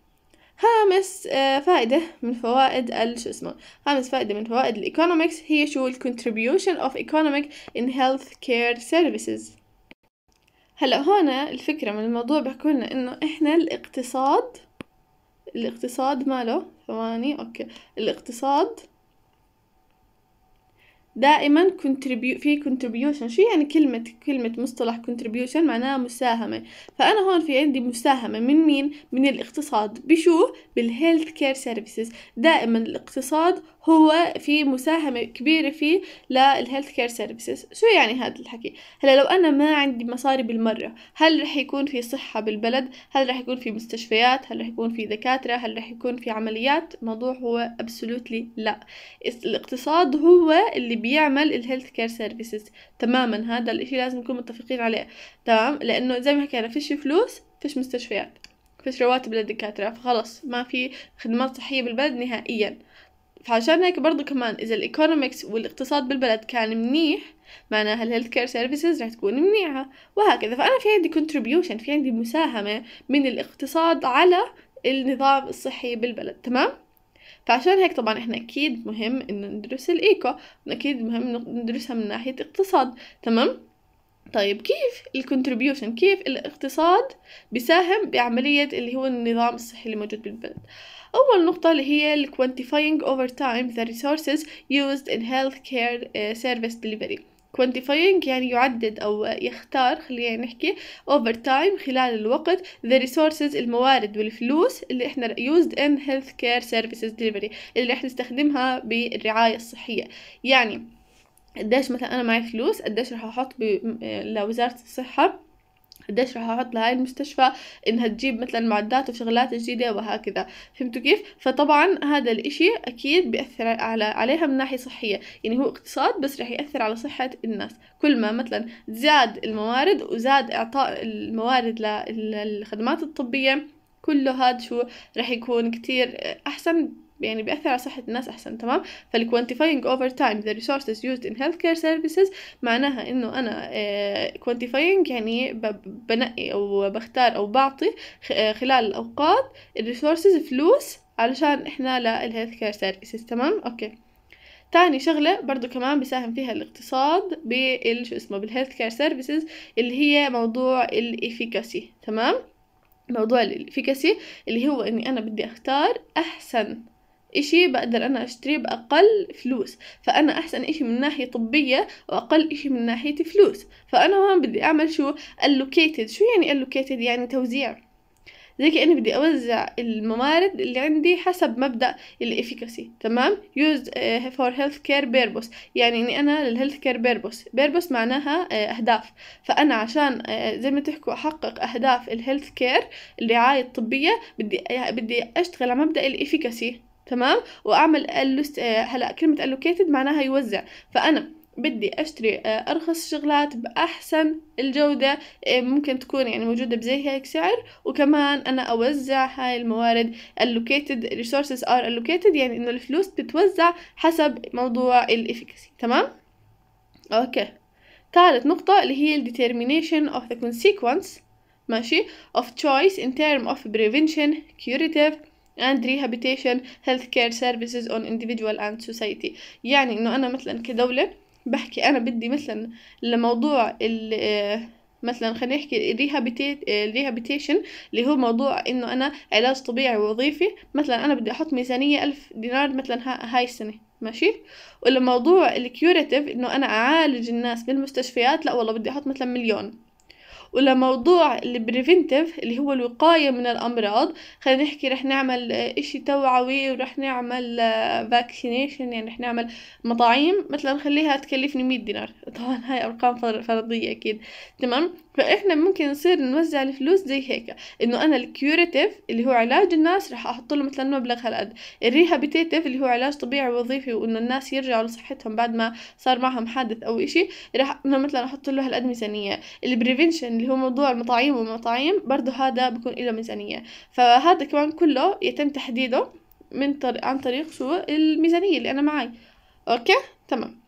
خامس آه، فائدة من فوائد ال شو اسمه خامس فائدة من فوائد الايكونومكس هي شو الكونتريبيوشن اوف ايكونوميك ان هيلث كير سيرفيسز هلا هون الفكرة من الموضوع بحكوا لنا إنه إحنا الاقتصاد الاقتصاد ماله ثواني أوكي الاقتصاد دائما contribute في contribution شو يعني كلمة كلمة مصطلح contribution معناها مساهمة فأنا هون في عندي مساهمة من مين من الاقتصاد بشو بالهيلث كير سيرفيسز دائما الاقتصاد هو في مساهمة كبيرة فيه للهيلث كير سيرفيسز شو يعني هذا الحكي هلا لو أنا ما عندي مصاري بالمرة هل رح يكون في صحة بالبلد هل رح يكون في مستشفيات هل رح يكون في دكاترة هل رح يكون في عمليات الموضوع هو absolutely لا الاقتصاد هو اللي بيعمل الهيلث كير سيرفيسز تماما هذا الاشي لازم نكون متفقين عليه تمام لانه زي ما حكينا فيش فلوس فيش مستشفيات فيش رواتب للدكاترة فخلص ما في خدمات صحية بالبلد نهائيا فعشان هيك برضو كمان إذا الإيكونومكس والاقتصاد بالبلد كان منيح معناها الهيلث كير سيرفيسز رح تكون منيحة وهكذا فأنا في عندي كونتريبيوشن في عندي مساهمة من الاقتصاد على النظام الصحي بالبلد تمام؟ فعشان هيك طبعا احنا اكيد مهم انه ندرس الايكو اكيد مهم ندرسها من ناحية اقتصاد تمام طيب كيف الكونتريبيوشن كيف الاقتصاد بيساهم بعملية اللي هو النظام الصحي اللي موجود بالبلد أول نقطة اللي هي quantifying over time the resources used in كير آه، service delivery quantifying يعني يعدد أو يختار خلينا نحكي over time خلال الوقت the resources الموارد والفلوس اللي احنا used in healthcare services delivery اللي احنا نستخدمها بالرعاية الصحية يعني قديش مثلا أنا معي فلوس قديش راح أحط آه، لوزارة الصحة قديش رح احط لهاي المستشفى انها تجيب مثلا معدات وشغلات جديدة وهكذا فهمتوا كيف فطبعا هذا الاشي اكيد بيأثر على عليها من ناحية صحية يعني هو اقتصاد بس رح يأثر على صحة الناس كل ما مثلا زاد الموارد وزاد اعطاء الموارد للخدمات الطبية كله هاد شو رح يكون كتير أحسن يعني بيأثر على صحة الناس أحسن تمام quantifying over time the resources used in healthcare services معناها إنه أنا آه، quantifying يعني بنقي أو بختار أو بعطي آه، خلال الأوقات ال resources فلوس علشان إحنا للهيلث كير services تمام أوكي تاني شغلة برضو كمان بيساهم فيها الاقتصاد بال شو اسمه بالهيلث كير services اللي هي موضوع الإفيكاسي تمام موضوع الإفيكاسي اللي هو إني أنا بدي أختار أحسن إشي بقدر أنا أشتريه بأقل فلوس فأنا أحسن إشي من ناحية طبية وأقل إشي من ناحية فلوس فأنا هون بدي أعمل شو allocated شو يعني allocated يعني توزيع زي كأني بدي أوزع الموارد اللي عندي حسب مبدأ الإفكاسي تمام used uh, for healthcare purpose يعني إني أنا للهيلثكير بيربوس بيربوس معناها uh, أهداف فأنا عشان uh, زي ما تحكوا أحقق أهداف الهيلثكير الرعاية الطبية بدي بدي أشتغل على مبدأ الإفكاسي تمام واعمل اللست آه، هلا كلمه allocated معناها يوزع فانا بدي اشتري آه، ارخص شغلات باحسن الجوده آه، ممكن تكون يعني موجوده بزي هيك سعر وكمان انا اوزع هاي الموارد allocated resources are allocated يعني انه الفلوس بتتوزع حسب موضوع الافكاسي تمام اوكي ثالث نقطة اللي هي determination of the consequence ماشي of choice in term of prevention curative and rehabilitation healthcare services on individual and society يعني انه انا مثلا كدولة بحكي انا بدي مثلا لموضوع ال آه، مثلا خلينا نحكي الريهابيتيشن اللي هو موضوع انه انا علاج طبيعي وظيفي مثلا انا بدي احط ميزانية ألف دينار مثلا هاي السنة ماشي ولموضوع الكيوريتيف انه انا اعالج الناس بالمستشفيات لا والله بدي احط مثلا مليون ولموضوع البريفنتيف اللي هو الوقاية من الأمراض خلينا نحكي رح نعمل آه، إشي توعوي ورح نعمل فاكسينيشن آه، يعني رح نعمل مطاعيم مثلا خليها تكلفني 100 دينار طبعا هاي أرقام فرضية أكيد تمام فإحنا ممكن نصير نوزع الفلوس زي هيك إنه أنا الكيوريتيف اللي هو علاج الناس رح أحط له مثلا مبلغ هالقد الريهابيتيتيف اللي هو علاج طبيعي وظيفي وإنه الناس يرجعوا لصحتهم بعد ما صار معهم حادث أو إشي رح أنا مثلا أحط له هالقد ميزانية البريفنشن اللي هو موضوع المطاعيم والمطاعيم برضو هذا بيكون له ميزانية فهذا كمان كله يتم تحديده من طريق عن طريق شو الميزانية اللي أنا معي أوكي تمام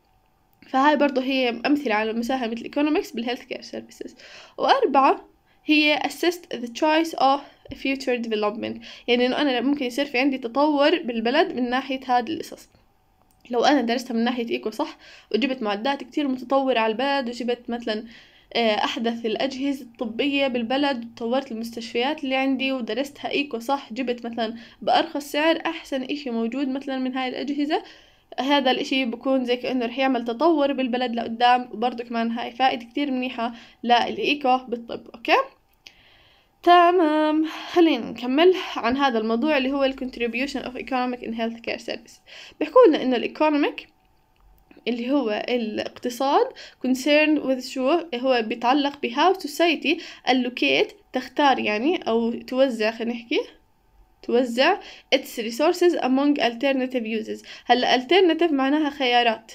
فهاي برضو هي أمثلة على مساهمة الإيكونومكس بالهيلث كير سيرفيسز وأربعة هي assist the choice of future development يعني إنه أنا ممكن يصير في عندي تطور بالبلد من ناحية هذه القصص لو أنا درستها من ناحية إيكو صح وجبت معدات كتير متطورة على البلد وجبت مثلا آه، أحدث الأجهزة الطبية بالبلد وطورت المستشفيات اللي عندي ودرستها إيكو صح جبت مثلا بأرخص سعر أحسن إشي موجود مثلا من هاي الأجهزة هذا الاشي بكون زي كأنه رح يعمل تطور بالبلد لقدام وبرضه كمان هاي فائدة كتير منيحة للإيكو بالطب أوكي تمام خلينا نكمل عن هذا الموضوع اللي هو الـ contribution of economic in healthcare service بيحكوا لنا انه الايكونوميك اللي هو الاقتصاد concerned with شو هو بيتعلق بهاو how society allocate تختار يعني أو توزع خلينا نحكي توزع its resources among alternative uses هلا alternative معناها خيارات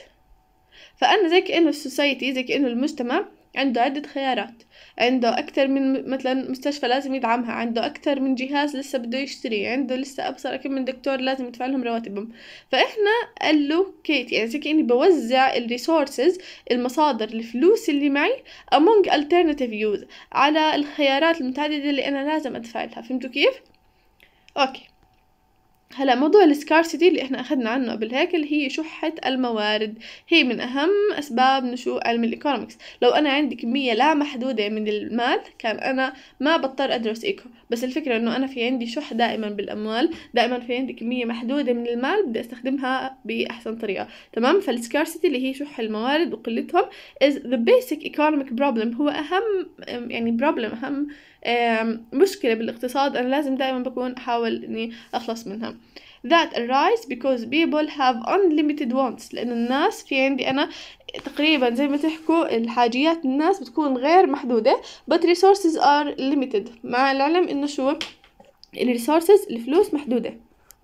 فأنا زي كأنه society زي كأنه المجتمع عنده عدة خيارات عنده أكتر من مثلا مستشفى لازم يدعمها عنده أكتر من جهاز لسه بده يشتري عنده لسه أبصر كم من دكتور لازم يدفع لهم رواتبهم فإحنا allocate يعني زي كأني بوزع الريسورسز المصادر الفلوس اللي معي among alternative use على الخيارات المتعددة اللي أنا لازم أدفع لها فهمتوا كيف؟ أوكي هلا موضوع السكارسيتي اللي احنا اخذنا عنه قبل هيك اللي هي شحة الموارد هي من اهم اسباب نشوء علم الايكونومكس لو انا عندي كمية لا محدودة من المال كان انا ما بضطر ادرس ايكو بس الفكره انه انا في عندي شح دائما بالاموال دائما في عندي كميه محدوده من المال بدي استخدمها باحسن طريقه تمام فالسكارسيتي اللي هي شح الموارد وقلتهم is the basic economic problem هو اهم يعني problem اهم مشكله بالاقتصاد انا لازم دائما بكون احاول اني اخلص منها that arise because people have unlimited wants لأن الناس في عندي أنا تقريبا زي ما تحكوا الحاجيات الناس بتكون غير محدودة but resources are limited مع العلم إنه شو الريسورسز الفلوس محدودة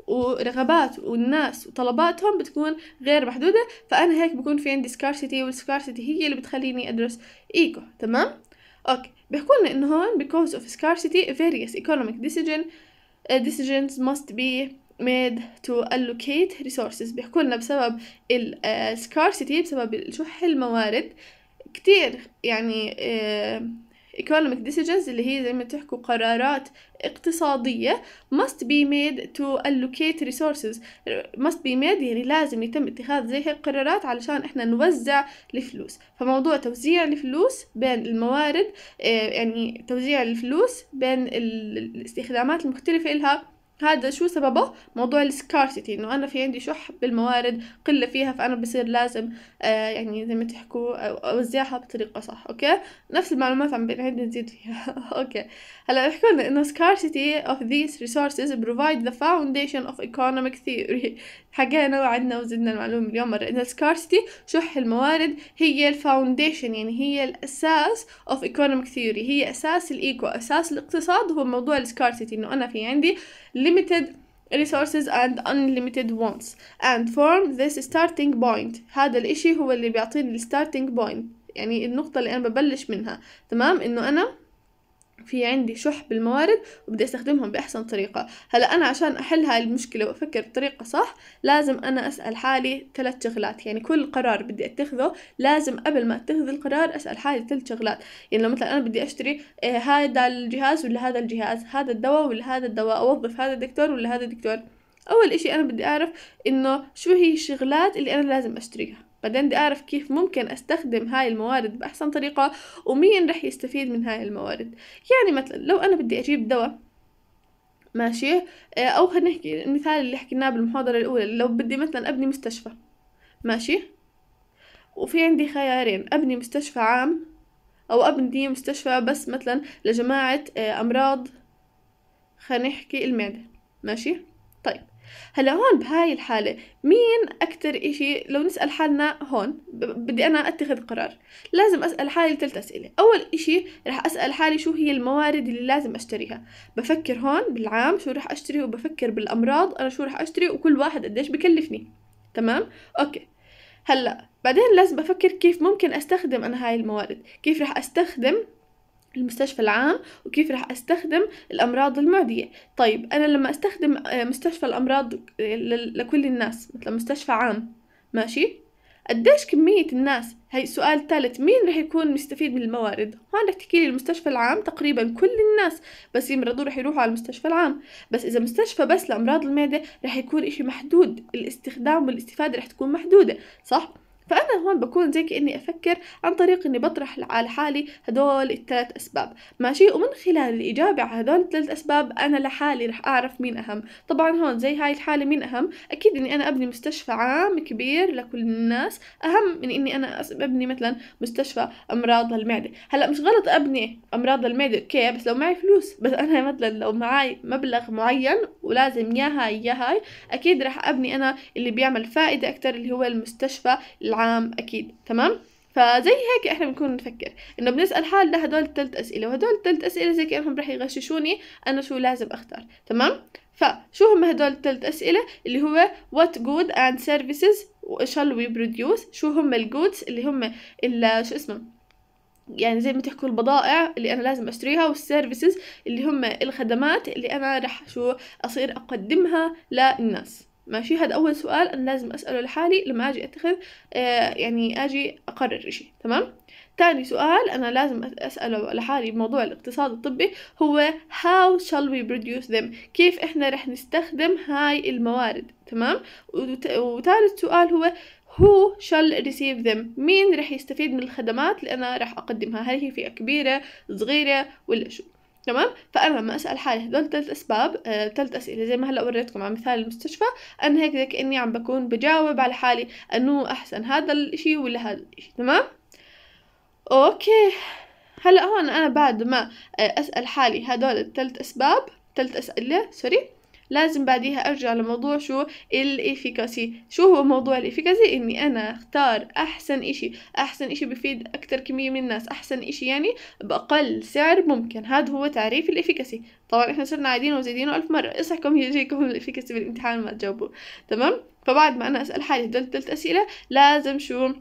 ورغبات والناس وطلباتهم بتكون غير محدودة فأنا هيك بكون في عندي scarcity scarcity هي اللي بتخليني أدرس إيكو تمام؟ أوكي بيحكوا لنا إنه هون because of scarcity various economic decision uh, decisions must be made to allocate resources بيحكوا لنا بسبب ال آه, scarcity بسبب شح الموارد كتير يعني uh, economic decisions اللي هي زي ما تحكوا قرارات اقتصادية must be made to allocate resources must be made يعني لازم يتم اتخاذ زي هيك قرارات علشان احنا نوزع الفلوس فموضوع توزيع الفلوس بين الموارد آه، يعني توزيع الفلوس بين الاستخدامات المختلفة إلها هذا شو سببه موضوع السكارسيتي انه انا في عندي شح بالموارد قله فيها فانا بصير لازم آه يعني زي ما تحكوا اوزعها بطريقه صح اوكي نفس المعلومات عم بنعيد نزيد فيها اوكي هلا بحكوا لنا انه scarcity of these resources provide the foundation of economic theory حقنا وعدنا وزدنا المعلومة اليوم مرة إن السكارسيتي شح الموارد هي الفاونديشن يعني هي الأساس of economic theory هي أساس الإيكو أساس الاقتصاد هو موضوع السكارسيتي إنه أنا في عندي limited resources and unlimited wants and form this starting point هذا الإشي هو اللي بيعطيني ال starting point يعني النقطة اللي أنا ببلش منها تمام إنه أنا في عندي شح بالموارد وبدي استخدمهم بأحسن طريقة هلا أنا عشان أحل هاي المشكلة وأفكر بطريقة صح لازم أنا أسأل حالي ثلاث شغلات يعني كل قرار بدي أتخذه لازم قبل ما أتخذ القرار أسأل حالي ثلاث شغلات يعني لو مثلا أنا بدي أشتري آه، هذا الجهاز ولا هذا الجهاز هذا الدواء ولا هذا الدواء أوظف هذا الدكتور ولا هذا الدكتور أول إشي أنا بدي أعرف إنه شو هي الشغلات اللي أنا لازم أشتريها بعدين بدي أعرف كيف ممكن أستخدم هاي الموارد بأحسن طريقة ومين رح يستفيد من هاي الموارد يعني مثلا لو أنا بدي أجيب دواء ماشي آه، أو خلينا نحكي المثال اللي حكيناه بالمحاضرة الأولى لو بدي مثلا أبني مستشفى ماشي وفي عندي خيارين أبني مستشفى عام أو أبني مستشفى بس مثلا لجماعة آه، أمراض خلينا نحكي المعدة ماشي طيب هلا هون بهاي الحالة مين أكتر إشي لو نسأل حالنا هون بدي أنا أتخذ قرار لازم أسأل حالي ثلاث أسئلة أول إشي رح أسأل حالي شو هي الموارد اللي لازم أشتريها بفكر هون بالعام شو رح أشتري وبفكر بالأمراض أنا شو رح أشتري وكل واحد قديش بكلفني تمام أوكي هلا بعدين لازم أفكر كيف ممكن أستخدم أنا هاي الموارد كيف رح أستخدم المستشفى العام وكيف راح استخدم الامراض المعديه طيب انا لما استخدم آه، مستشفى الامراض آه، لكل الناس مثل مستشفى عام ماشي قديش كمية الناس هاي سؤال ثالث مين رح يكون مستفيد من الموارد هون رح تحكي لي المستشفى العام تقريبا كل الناس بس يمرضوا رح يروحوا على المستشفى العام بس إذا مستشفى بس لأمراض المعدة رح يكون إشي محدود الاستخدام والاستفادة رح تكون محدودة صح فأنا هون بكون زي كأني أفكر عن طريق إني بطرح على حالي هدول الثلاث أسباب ماشي ومن خلال الإجابة على هدول الثلاث أسباب أنا لحالي رح أعرف مين أهم طبعا هون زي هاي الحالة مين أهم أكيد إني أنا أبني مستشفى عام كبير لكل الناس أهم من إني أنا أبني مثلا مستشفى أمراض المعدة هلا مش غلط أبني أمراض المعدة أوكي بس لو معي فلوس بس أنا مثلا لو معي مبلغ معين ولازم يا هاي يا هاي أكيد رح أبني أنا اللي بيعمل فائدة أكتر اللي هو المستشفى العام اكيد تمام فزي هيك احنا بنكون نفكر انه بنسال حالنا هدول الثلاث اسئله وهدول الثلاث اسئله زي كانهم رح يغششوني انا شو لازم اختار تمام فشو هم هدول الثلاث اسئله اللي هو what good and services shall we produce شو هم الجودز اللي هم اللي شو اسمه يعني زي ما تحكوا البضائع اللي انا لازم اشتريها والسيرفيسز اللي هم الخدمات اللي انا رح شو اصير اقدمها للناس ماشي هذا اول سؤال انا لازم اساله لحالي لما اجي اتخذ آه، يعني اجي اقرر اشي تمام تاني سؤال انا لازم اساله لحالي بموضوع الاقتصاد الطبي هو how shall we produce them كيف احنا رح نستخدم هاي الموارد تمام وثالث سؤال هو who shall receive them مين رح يستفيد من الخدمات اللي انا رح اقدمها هل هي فئة كبيرة صغيرة ولا شو تمام فانا لما اسال حالي هدول ثلاث اسباب آه، ثلاث اسئله زي ما هلا وريتكم على مثال المستشفى انا هيك زي كاني عم بكون بجاوب على حالي انه احسن هذا الاشي ولا هذا الاشي تمام اوكي هلا هون انا بعد ما آه، اسال حالي هدول الثلاث اسباب ثلاث اسئله سوري لازم بعديها ارجع لموضوع شو الافيكاسي شو هو موضوع الافيكاسي اني انا اختار احسن اشي احسن اشي بفيد اكتر كمية من الناس احسن اشي يعني باقل سعر ممكن هذا هو تعريف الافيكاسي طبعا احنا صرنا عادين وزايدينه الف مرة اصحكم يجيكم الافيكاسي بالامتحان ما تجاوبوا تمام فبعد ما انا اسال حالي دلت دلت اسئلة لازم شو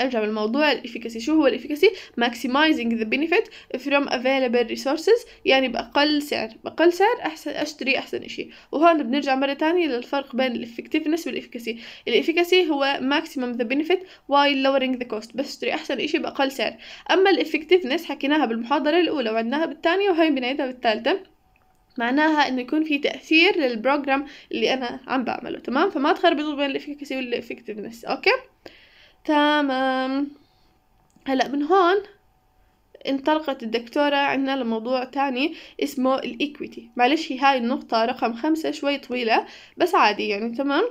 ارجع بالموضوع الافيكاسي شو هو الافيكاسي maximizing the benefit from available resources يعني باقل سعر باقل سعر احسن اشتري احسن اشي وهون بنرجع مره تانية للفرق بين الافكتيفنس والافيكاسي الافيكاسي هو maximum the benefit while lowering the cost اشتري احسن اشي باقل سعر اما الافكتيفنس حكيناها بالمحاضره الاولى وعدناها بالثانيه وهي بنعيدها بالثالثه معناها انه يكون في تاثير للبروجرام اللي انا عم بعمله تمام فما تخربطوا بين الافكاسي والافكتيفنس اوكي تمام هلأ من هون انطلقت الدكتورة عنا لموضوع تاني اسمه الإيكويتي معلش هي هاي النقطة رقم خمسة شوي طويلة بس عادي يعني تمام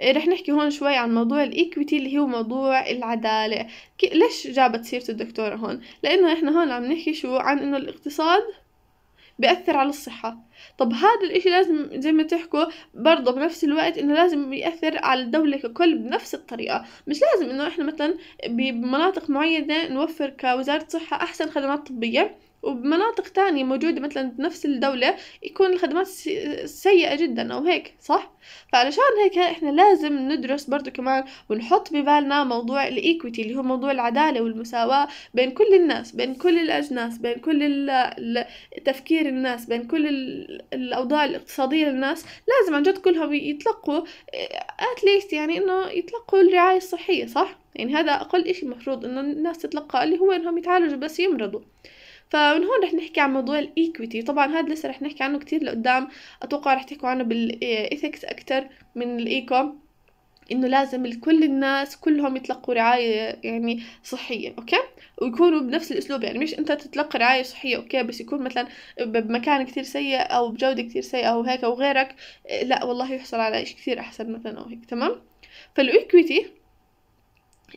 إيه، رح نحكي هون شوي عن موضوع الإيكويتي اللي هو موضوع العدالة ليش جابت سيرة الدكتورة هون؟ لأنه إحنا هون عم نحكي شو عن إنه الاقتصاد بيأثر على الصحة طب هذا الاشي لازم زي ما تحكوا برضه بنفس الوقت انه لازم يأثر على الدولة ككل بنفس الطريقة مش لازم انه احنا مثلا بمناطق معينة نوفر كوزارة صحة احسن خدمات طبية وبمناطق تانية موجودة مثلا بنفس الدولة يكون الخدمات سيئة جدا أو هيك صح؟ فعلشان هيك إحنا لازم ندرس برضو كمان ونحط ببالنا موضوع الإيكويتي اللي هو موضوع العدالة والمساواة بين كل الناس بين كل الأجناس بين كل تفكير الناس بين كل الأوضاع الاقتصادية للناس لازم عن جد كلهم يتلقوا أتليست آه، يعني إنه يتلقوا الرعاية الصحية صح؟ يعني هذا أقل إشي المفروض إنه الناس تتلقى اللي هو إنهم يتعالجوا بس يمرضوا فمن هون رح نحكي عن موضوع الايكويتي طبعا هذا لسه رح نحكي عنه كتير لقدام اتوقع رح تحكوا عنه بالايثكس اكتر من الايكو انه لازم كل الناس كلهم يتلقوا رعايه يعني صحيه اوكي ويكونوا بنفس الاسلوب يعني مش انت تتلقى رعايه صحيه اوكي بس يكون مثلا بمكان كتير سيء او بجوده كتير سيئه او هيك او غيرك إيه، لا والله يحصل على شيء كتير احسن مثلا او هيك تمام فالايكويتي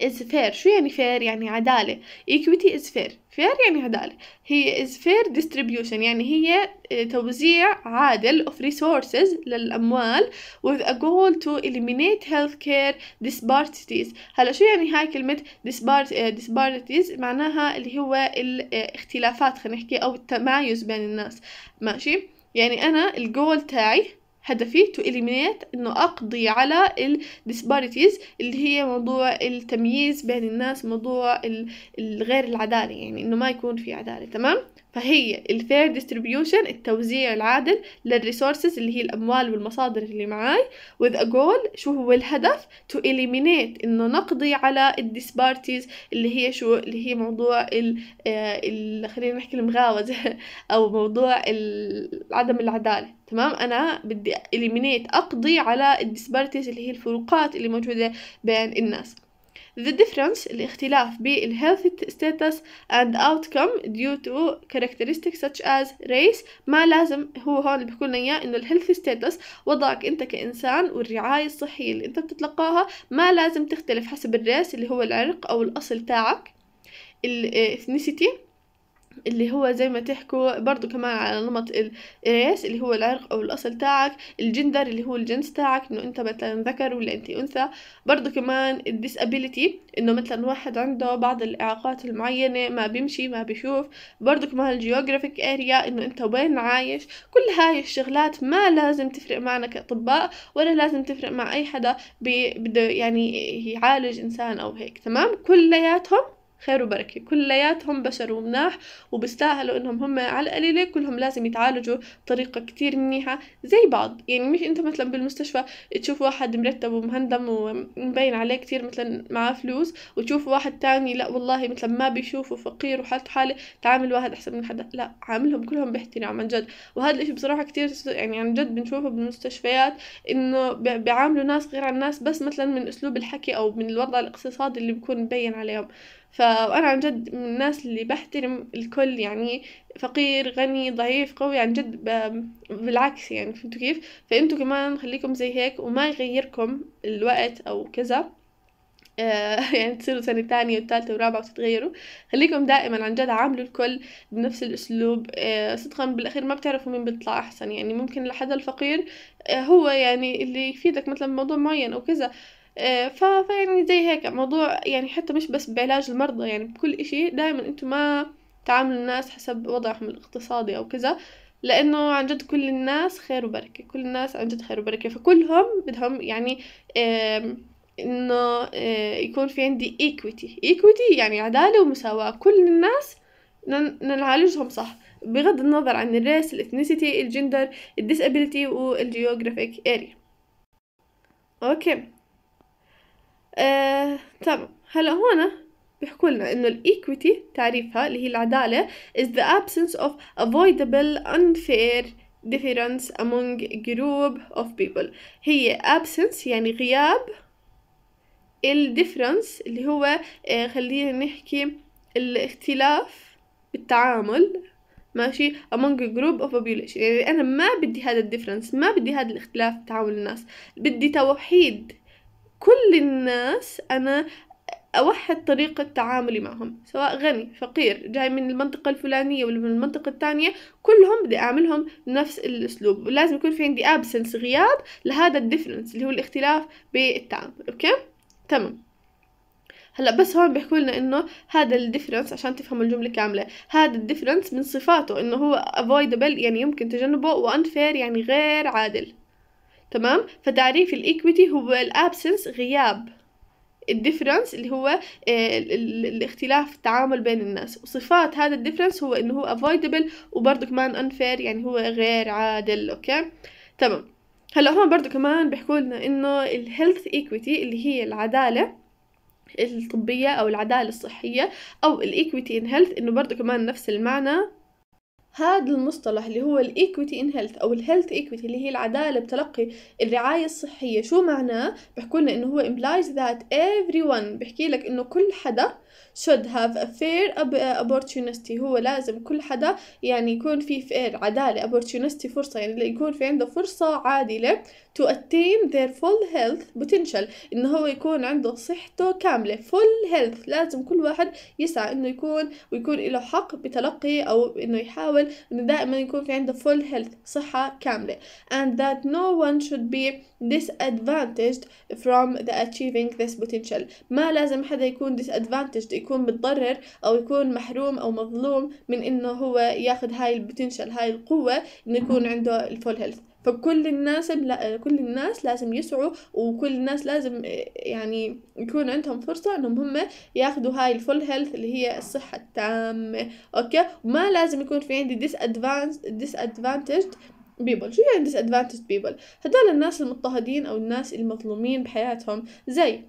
is fair شو يعني fair يعني عدالة equity is fair fair يعني عدالة هي is fair distribution يعني هي آه، توزيع عادل of resources للأموال with a goal to eliminate healthcare disparities هلا شو يعني هاي كلمة آه، disparities معناها اللي هو الاختلافات خلينا نحكي أو التمايز بين الناس ماشي يعني أنا الجول تاعي هدفي تو eliminate انه اقضي على ال disparities اللي هي موضوع التمييز بين الناس موضوع الغير العدالة يعني انه ما يكون في عدالة تمام فهي الفير ديستريبيوشن التوزيع العادل للريسورسز اللي هي الأموال والمصادر اللي معاي with a goal شو هو الهدف تو اليمينيت إنه نقضي على الديسبارتيز اللي هي شو اللي هي موضوع ال, آه، ال خلينا نحكي المغاوزة أو موضوع عدم العدالة تمام أنا بدي اليمينيت أقضي على الديسبارتيز اللي هي الفروقات اللي موجودة بين الناس The difference الاختلاف بال health status and outcome due to characteristics such as race ما لازم هو هون بيحكوا لنا إياه إنه ال health status وضعك أنت كإنسان والرعاية الصحية اللي أنت بتتلقاها ما لازم تختلف حسب الريس اللي هو العرق أو الأصل تاعك الاثنيسيتي اللي هو زي ما تحكوا برضو كمان على نمط الريس اللي هو العرق او الاصل تاعك الجندر اللي هو الجنس تاعك انه انت مثلا ذكر ولا انت انثى برضو كمان الديسابيليتي انه مثلا واحد عنده بعض الاعاقات المعينه ما بيمشي ما بيشوف برضو كمان الجيوغرافيك اريا انه انت وين عايش كل هاي الشغلات ما لازم تفرق معنا كاطباء ولا لازم تفرق مع اي حدا بده يعني يعالج انسان او هيك تمام كلياتهم خير وبركة كلياتهم بشر ومناح وبستاهلوا انهم هم على القليلة كلهم لازم يتعالجوا بطريقة كتير منيحة زي بعض يعني مش انت مثلا بالمستشفى تشوف واحد مرتب ومهندم ومبين عليه كتير مثلا معاه فلوس وتشوف واحد تاني لا والله مثلا ما بيشوفه فقير وحالته حالة تعامل واحد احسن من حدا لا عاملهم كلهم باحترام عن جد وهذا الاشي بصراحة كتير يعني عن جد بنشوفه بالمستشفيات انه بيعاملوا ناس غير عن الناس بس مثلا من اسلوب الحكي او من الوضع الاقتصادي اللي بيكون مبين عليهم فأنا عن جد من الناس اللي بحترم الكل يعني فقير غني ضعيف قوي عن جد بالعكس يعني فهمتوا كيف فانتوا كمان خليكم زي هيك وما يغيركم الوقت او كذا آه، يعني تصيروا سنة تانية وثالثة ورابعة وتتغيروا خليكم دائما عن جد عاملوا الكل بنفس الأسلوب آه، صدقا بالأخير ما بتعرفوا مين بيطلع أحسن يعني ممكن لحد الفقير آه، هو يعني اللي يفيدك مثلا بموضوع معين أو كذا آه، فيعني زي هيك موضوع يعني حتى مش بس بعلاج المرضى يعني بكل إشي دائما انتوا ما تعاملوا الناس حسب وضعهم الاقتصادي أو كذا لانه عن جد كل الناس خير وبركه كل الناس عن جد خير وبركه فكلهم بدهم يعني انه آه، يكون في عندي ايكويتي ايكويتي يعني عداله ومساواه كل الناس نعالجهم صح بغض النظر عن الريس الاثنيسيتي الجندر الديسابيلتي والجيوغرافيك اريا اوكي تمام آه، هلا هون بيحكوا لنا انه الايكويتي تعريفها اللي هي العداله is the absence of avoidable unfair difference among group of people هي absence يعني غياب الديفرنس اللي هو آه، خلينا نحكي الاختلاف بالتعامل ماشي among a group of population يعني انا ما بدي هذا الديفرنس ما بدي هذا الاختلاف بتعامل الناس بدي توحيد كل الناس أنا أوحد طريقة تعاملي معهم سواء غني فقير جاي من المنطقة الفلانية ولا من المنطقة الثانية كلهم بدي أعملهم نفس الأسلوب ولازم يكون في عندي ابسنس غياب لهذا الديفرنس اللي هو الاختلاف بالتعامل أوكي تمام هلا بس هون بيحكوا لنا انه هذا الديفرنس عشان تفهموا الجمله كامله هذا الديفرنس من صفاته انه هو افويدبل يعني يمكن تجنبه وانفير يعني غير عادل تمام فتعريف الإيكويتي هو الأبسنس غياب الديفرنس اللي هو آه، الاختلاف التعامل بين الناس وصفات هذا الديفرنس هو انه هو avoidable وبرضه كمان unfair يعني هو غير عادل اوكي تمام هلا هون برضه كمان بيحكوا لنا انه الهيلث ايكويتي اللي هي العداله الطبيه او العداله الصحيه او الايكويتي ان هيلث انه برضه كمان نفس المعنى هذا المصطلح اللي هو الايكويتي ان هيلث او الهيلث ايكويتي اللي هي العداله بتلقي الرعايه الصحيه شو معناه بحكوا لنا انه هو implies that everyone بحكي لك انه كل حدا should have a fair opportunity هو لازم كل حدا يعني يكون في fair عدالة opportunity فرصة يعني يكون في عنده فرصة عادلة to attain their full health potential انه هو يكون عنده صحته كاملة full health لازم كل واحد يسعى انه يكون ويكون له حق بتلقي او انه يحاول انه دائما يكون في عنده full health صحة كاملة and that no one should be disadvantaged from the achieving this potential ما لازم حدا يكون disadvantaged المنتج يكون متضرر او يكون محروم او مظلوم من انه هو ياخذ هاي البوتنشال هاي القوه انه يكون عنده الفول هيلث فكل الناس لا كل الناس لازم يسعوا وكل الناس لازم آه، يعني يكون عندهم فرصة انهم هم ياخذوا هاي الفول هيلث اللي هي الصحة التامة اوكي وما لازم يكون في عندي ديس ادفانس ديس ادفانتجد بيبل شو يعني ديس ادفانتجد بيبل هدول الناس المضطهدين او الناس المظلومين بحياتهم زي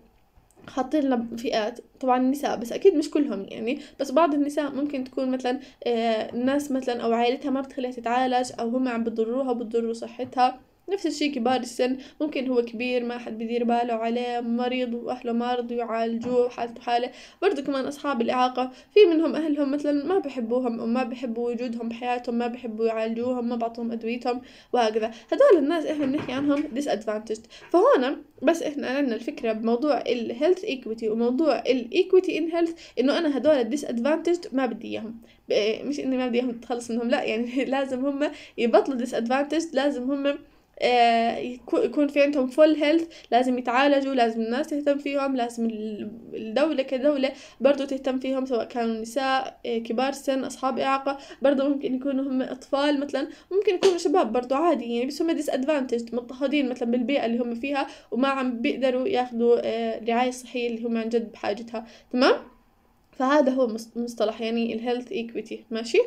حاطين لنا فئات طبعا النساء بس اكيد مش كلهم يعني بس بعض النساء ممكن تكون مثلا الناس آه، ناس مثلا او عائلتها ما بتخليها تتعالج او هم عم بضروها وبضروا صحتها نفس الشيء كبار السن ممكن هو كبير ما حد بيدير باله عليه مريض وأهله ما رضوا يعالجوه حالته حالة برضه كمان أصحاب الإعاقة في منهم أهلهم مثلا ما بحبوهم أو ما بحبوا وجودهم بحياتهم ما بحبوا يعالجوهم ما بعطوهم أدويتهم وهكذا هدول الناس إحنا بنحكي عنهم disadvantaged فهون بس إحنا عندنا الفكرة بموضوع الهيلث إيكويتي وموضوع الإيكويتي إن هيلث إنه أنا هدول ادفانتج ما بدي إياهم إيه، مش إني ما بدي إياهم تتخلص منهم لا يعني لازم هم يبطلوا disadvantaged لازم هم آه، يكون في عندهم فول هيلث لازم يتعالجوا لازم الناس تهتم فيهم لازم الدولة كدولة برضو تهتم فيهم سواء كانوا نساء آه، كبار سن أصحاب إعاقة برضو ممكن يكونوا هم أطفال مثلا ممكن يكونوا شباب برضو عادي يعني بس هم ديس أدفانتج مضطهدين مثلا بالبيئة اللي هم فيها وما عم بيقدروا ياخذوا آه، الرعاية الصحية اللي هم عن جد بحاجتها تمام فهذا هو مصطلح يعني الهيلث ايكويتي ماشي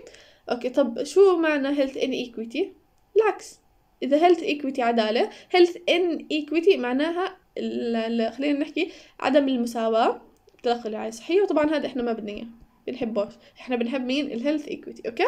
اوكي طب شو معنى هيلث ان ايكويتي العكس اذا هيلث ايكويتي عداله هيلث ان ايكويتي معناها خلينا نحكي عدم المساواه تلقي الرعايه الصحيه وطبعا هذا احنا ما بدنا اياه بنحبوش احنا بنحب مين الهيلث ايكويتي اوكي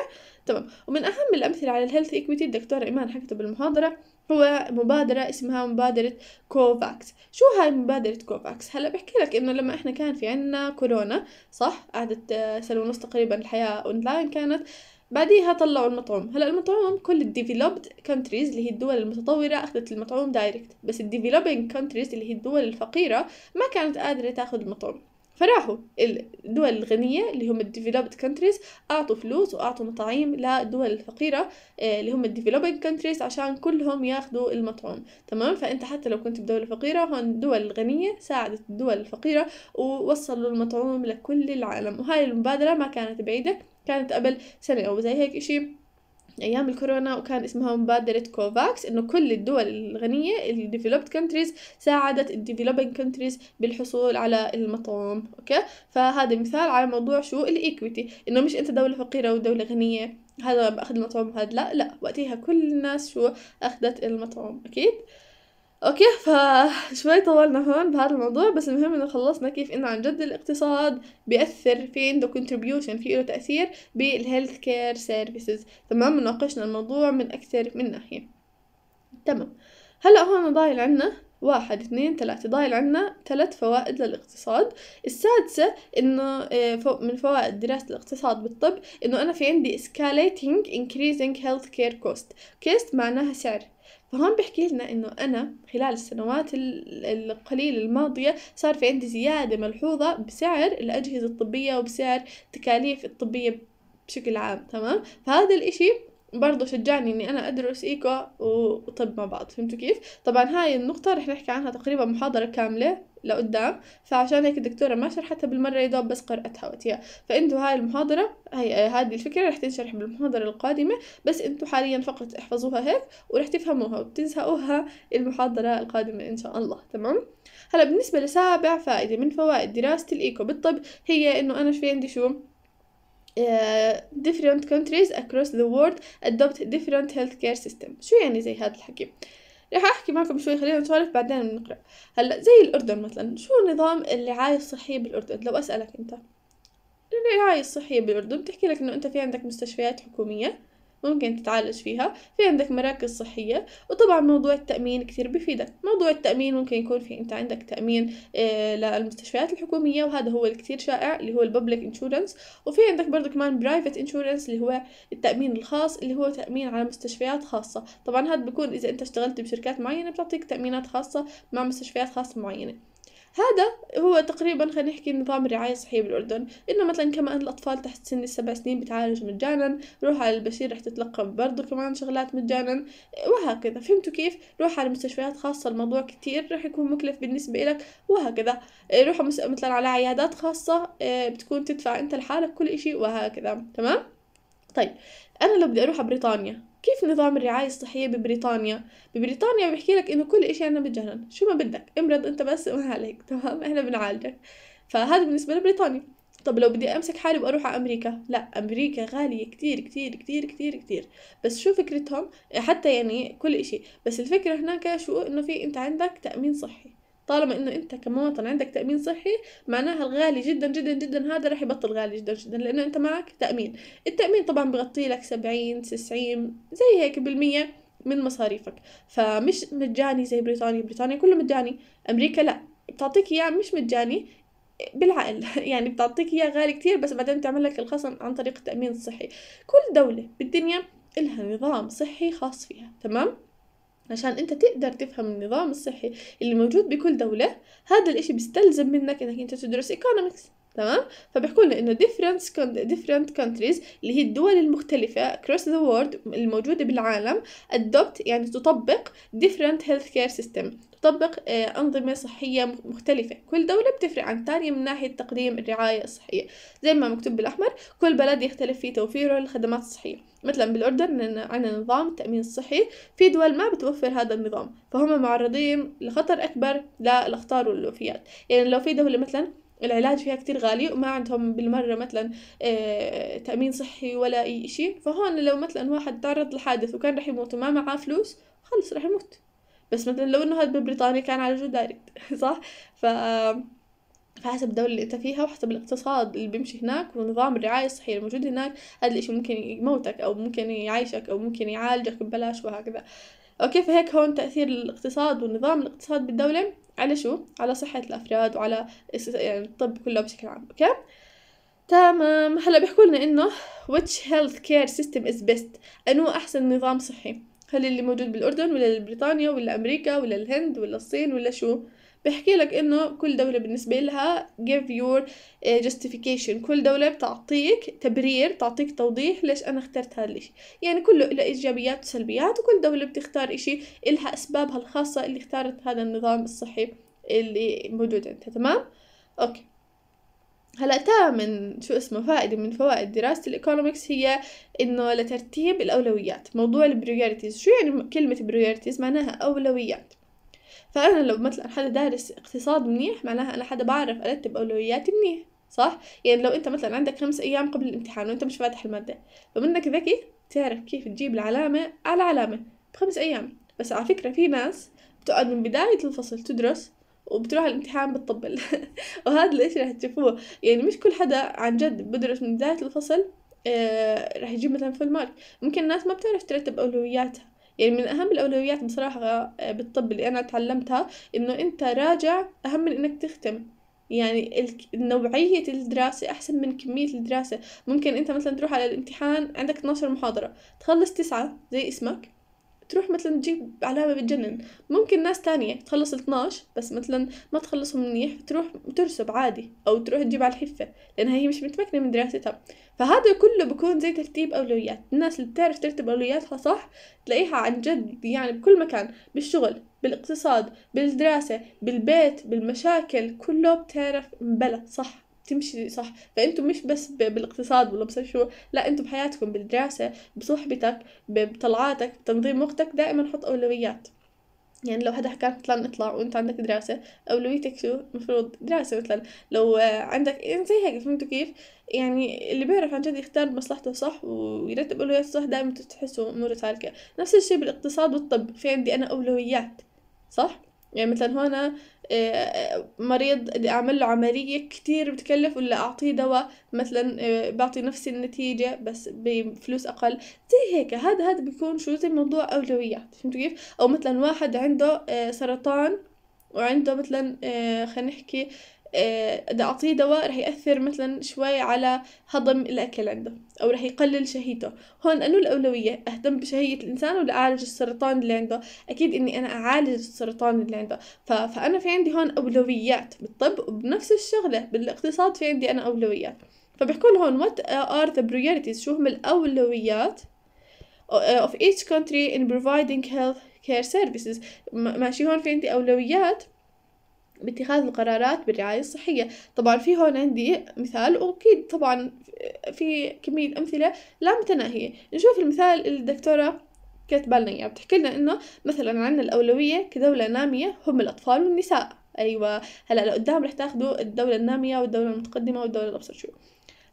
تمام ومن اهم الامثله على الهيلث ايكويتي الدكتوره ايمان حكته بالمحاضره هو مبادرة اسمها مبادرة كوفاكس شو هاي مبادرة كوفاكس هلا بحكي لك انه لما احنا كان في عنا كورونا صح قعدت سنة ونص تقريبا الحياة اونلاين كانت بعديها طلعوا المطعوم هلا المطعوم كل الديفلوبد كونتريز اللي هي الدول المتطورة أخذت المطعوم دايركت بس الديفلوبينج كونتريز اللي هي الدول الفقيرة ما كانت قادرة تاخذ المطعوم فراحوا الدول الغنية اللي هم الديفلوبد كونتريز أعطوا فلوس وأعطوا مطاعيم للدول الفقيرة آه، اللي هم الديفلوبينج كونتريز عشان كلهم ياخذوا المطعوم تمام فأنت حتى لو كنت بدولة فقيرة هون الدول الغنية ساعدت الدول الفقيرة ووصلوا المطعوم لكل العالم وهاي المبادرة ما كانت بعيدة كانت قبل سنة أو زي هيك إشي ايام الكورونا وكان اسمها مبادره كوفاكس انه كل الدول الغنيه الديفلوبد كونتريز ساعدت الديفلوبينج كونتريز بالحصول على المطعوم اوكي فهذا مثال على موضوع شو الايكويتي انه مش انت دوله فقيره ودوله غنيه هذا باخذ المطعوم وهذا لا لا وقتها كل الناس شو اخذت المطعوم اكيد اوكي فشوي طولنا هون بهذا الموضوع بس المهم انه خلصنا كيف انه عن جد الاقتصاد بياثر في عنده كونتريبيوشن في له تاثير بالهيلث كير سيرفيسز تمام ناقشنا الموضوع من اكثر من ناحيه تمام هلا هون ضايل عنا واحد اثنين ثلاثة ضايل عنا ثلاث فوائد للاقتصاد السادسة انه آه، من فوائد دراسة الاقتصاد بالطب انه انا في عندي escalating increasing healthcare cost cost معناها سعر فهون بحكي لنا انه انا خلال السنوات القليلة الماضية صار في عندي زيادة ملحوظة بسعر الاجهزة الطبية وبسعر التكاليف الطبية بشكل عام تمام فهذا الاشي برضه شجعني اني انا ادرس ايكو وطب مع بعض فهمتوا كيف طبعا هاي النقطه رح نحكي عنها تقريبا محاضره كامله لقدام فعشان هيك الدكتوره ما شرحتها بالمره يدوب بس قراتها وقتها فانتوا هاي المحاضره هي هذه الفكره رح تنشرح بالمحاضره القادمه بس انتوا حاليا فقط احفظوها هيك ورح تفهموها وبتزهقوها المحاضره القادمه ان شاء الله تمام هلا بالنسبه لسابع فائده من فوائد دراسه الايكو بالطب هي انه انا في عندي شو آه، different countries across the world adopt different healthcare system شو يعني زي هذا الحكي رح احكي معكم شوي خلينا نسولف بعدين بنقرا هلا زي الاردن مثلا شو نظام الرعايه الصحيه بالاردن لو اسالك انت الرعايه الصحيه بالاردن بتحكي لك انه انت في عندك مستشفيات حكوميه ممكن تتعالج فيها في عندك مراكز صحية وطبعا موضوع التأمين كثير بفيدك موضوع التأمين ممكن يكون في أنت عندك تأمين آه، للمستشفيات الحكومية وهذا هو الكثير شائع اللي هو الببليك انشورنس وفي عندك برضو كمان برايفت انشورنس اللي هو التأمين الخاص اللي هو تأمين على مستشفيات خاصة طبعا هذا بيكون إذا أنت اشتغلت بشركات معينة بتعطيك تأمينات خاصة مع مستشفيات خاصة معينة هذا هو تقريبا خلينا نحكي نظام الرعاية الصحية بالأردن إنه مثلا كمان الأطفال تحت سن السبع سنين بتعالج مجانا روح على البشير رح تتلقى برضه كمان شغلات مجانا وهكذا فهمتوا كيف روح على مستشفيات خاصة الموضوع كتير رح يكون مكلف بالنسبة لك وهكذا إيه، روح مثلا على عيادات خاصة إيه، بتكون تدفع أنت لحالك كل إشي وهكذا تمام طيب أنا لو بدي أروح على بريطانيا كيف نظام الرعاية الصحية ببريطانيا؟ ببريطانيا بحكي لك إنه كل إشي أنا بتجنن شو ما بدك امرض أنت بس وما عليك تمام إحنا بنعالجك فهذا بالنسبة لبريطانيا طب لو بدي أمسك حالي وأروح على أمريكا لا أمريكا غالية كتير كتير كتير كتير كتير بس شو فكرتهم حتى يعني كل إشي بس الفكرة هناك شو إنه في أنت عندك تأمين صحي طالما انه انت كمواطن عندك تامين صحي معناها الغالي جدا جدا جدا هذا رح يبطل غالي جدا جدا لانه انت معك تامين التامين طبعا بغطي لك 70 90 زي هيك بالمية من مصاريفك فمش مجاني زي بريطانيا بريطانيا كله مجاني امريكا لا بتعطيك اياه مش مجاني بالعقل يعني بتعطيك اياه غالي كتير بس بعدين تعمل لك الخصم عن طريق التامين الصحي كل دوله بالدنيا إلها نظام صحي خاص فيها تمام عشان انت تقدر تفهم النظام الصحي اللي موجود بكل دولة هذا الاشي بيستلزم منك انك انت تدرس ايكونومكس تمام فبيحكوا لنا انه different different countries اللي هي الدول المختلفة across the world الموجودة بالعالم adopt يعني تطبق different healthcare system تطبق آه، أنظمة صحية مختلفة كل دولة بتفرق عن الثانية من ناحية تقديم الرعاية الصحية زي ما مكتوب بالأحمر كل بلد يختلف في توفيره للخدمات الصحية مثلا بالأردن عندنا نظام التأمين الصحي في دول ما بتوفر هذا النظام فهم معرضين لخطر أكبر للأخطار والوفيات يعني لو في دولة مثلا العلاج فيها كتير غالي وما عندهم بالمرة مثلا آه، تأمين صحي ولا أي شيء فهون لو مثلا واحد تعرض لحادث وكان رح يموت وما معاه فلوس خلص رح يموت بس مثلا لو انه هذا ببريطانيا كان جود دايركت صح ف فحسب الدولة اللي انت فيها وحسب الاقتصاد اللي بيمشي هناك ونظام الرعاية الصحية الموجود هناك هذا الاشي ممكن يموتك او ممكن يعيشك او ممكن يعالجك ببلاش وهكذا اوكي فهيك هون تأثير الاقتصاد والنظام الاقتصاد بالدولة على شو على صحة الأفراد وعلى يعني الطب كله بشكل عام أوكي تمام هلا بيحكوا لنا انه which health care system is best انو احسن نظام صحي هل اللي موجود بالاردن ولا بريطانيا ولا امريكا ولا الهند ولا الصين ولا شو بحكي لك انه كل دولة بالنسبة لها give your آه، justification كل دولة بتعطيك تبرير تعطيك توضيح ليش انا اخترت هذا الاشي يعني كله له ايجابيات وسلبيات وكل دولة بتختار اشي إلها اسبابها الخاصة اللي اختارت هذا النظام الصحي اللي موجود عندها تمام اوكي هلا تامن شو اسمه فائدة من فوائد دراسة الإيكونومكس هي إنه لترتيب الأولويات موضوع البريوريتيز شو يعني كلمة بريوريتيز معناها أولويات فانا لو مثلا حدا دارس اقتصاد منيح معناها انا حدا بعرف ارتب اولوياتي منيح صح يعني لو انت مثلا عندك خمس ايام قبل الامتحان وانت مش فاتح الماده فمنك ذكي تعرف كيف تجيب العلامه على علامه بخمس ايام بس على فكره في ناس بتقعد من بدايه الفصل تدرس وبتروح الامتحان بتطبل وهذا الاشي رح تشوفوه يعني مش كل حدا عن جد بدرس من بداية الفصل آه رح يجيب مثلا فول مارك ممكن الناس ما بتعرف ترتب أولوياتها يعني من اهم الاولويات بصراحه آه، بالطب اللي انا تعلمتها انه انت راجع اهم من انك تختم يعني نوعية الدراسة أحسن من كمية الدراسة ممكن أنت مثلا تروح على الامتحان عندك 12 محاضرة تخلص تسعة زي اسمك تروح مثلا تجيب علامة بتجنن ممكن ناس تانية تخلص 12 بس مثلا ما تخلصهم منيح تروح ترسب عادي أو تروح تجيب على الحفة لأنها هي مش متمكنة من دراستها فهذا كله بكون زي ترتيب أولويات الناس اللي بتعرف ترتب أولوياتها صح تلاقيها عن جد يعني بكل مكان بالشغل بالاقتصاد بالدراسة بالبيت بالمشاكل كله بتعرف مبلا صح تمشي صح فانتم مش بس بالاقتصاد ولا بس شو لا انتم بحياتكم بالدراسه بصحبتك بطلعاتك بتنظيم وقتك دائما حط اولويات يعني لو حدا حكى مثلا اطلع وانت عندك دراسة اولويتك شو المفروض دراسة مثلا لو عندك يعني زي هيك فهمتوا كيف يعني اللي بيعرف عن جد يختار مصلحته صح ويرتب اولوياته صح دائما تحسوا اموره سالكة نفس الشيء بالاقتصاد والطب في عندي انا اولويات صح يعني مثلا هون مريض بدي اعمل له عمليه كتير بتكلف ولا اعطيه دواء مثلا آه، بعطي نفس النتيجه بس بفلوس اقل زي هيك هذا هذا بيكون شو زي موضوع اولويات فهمت كيف او مثلا واحد عنده آه، سرطان وعنده مثلا آه، خلينا نحكي آه، اذا اعطيه دواء رح ياثر مثلا شوي على هضم الاكل عنده او رح يقلل شهيته هون انو الاولويه اهتم بشهيه الانسان ولا اعالج السرطان اللي عنده اكيد اني انا اعالج السرطان اللي عنده ف... فانا في عندي هون اولويات بالطب وبنفس الشغله بالاقتصاد في عندي انا اولويات فبحكوا هون what are the priorities شو هم الأولويات of each country in providing health care services ماشي هون في عندي أولويات باتخاذ القرارات بالرعاية الصحية طبعا في هون عندي مثال وأكيد طبعا في كمية أمثلة لا متناهية نشوف المثال اللي الدكتورة كاتبة لنا إياه بتحكي لنا إنه مثلا عندنا الأولوية كدولة نامية هم الأطفال والنساء أيوة هلا لقدام رح تاخذوا الدولة النامية والدولة المتقدمة والدولة الأبسط شو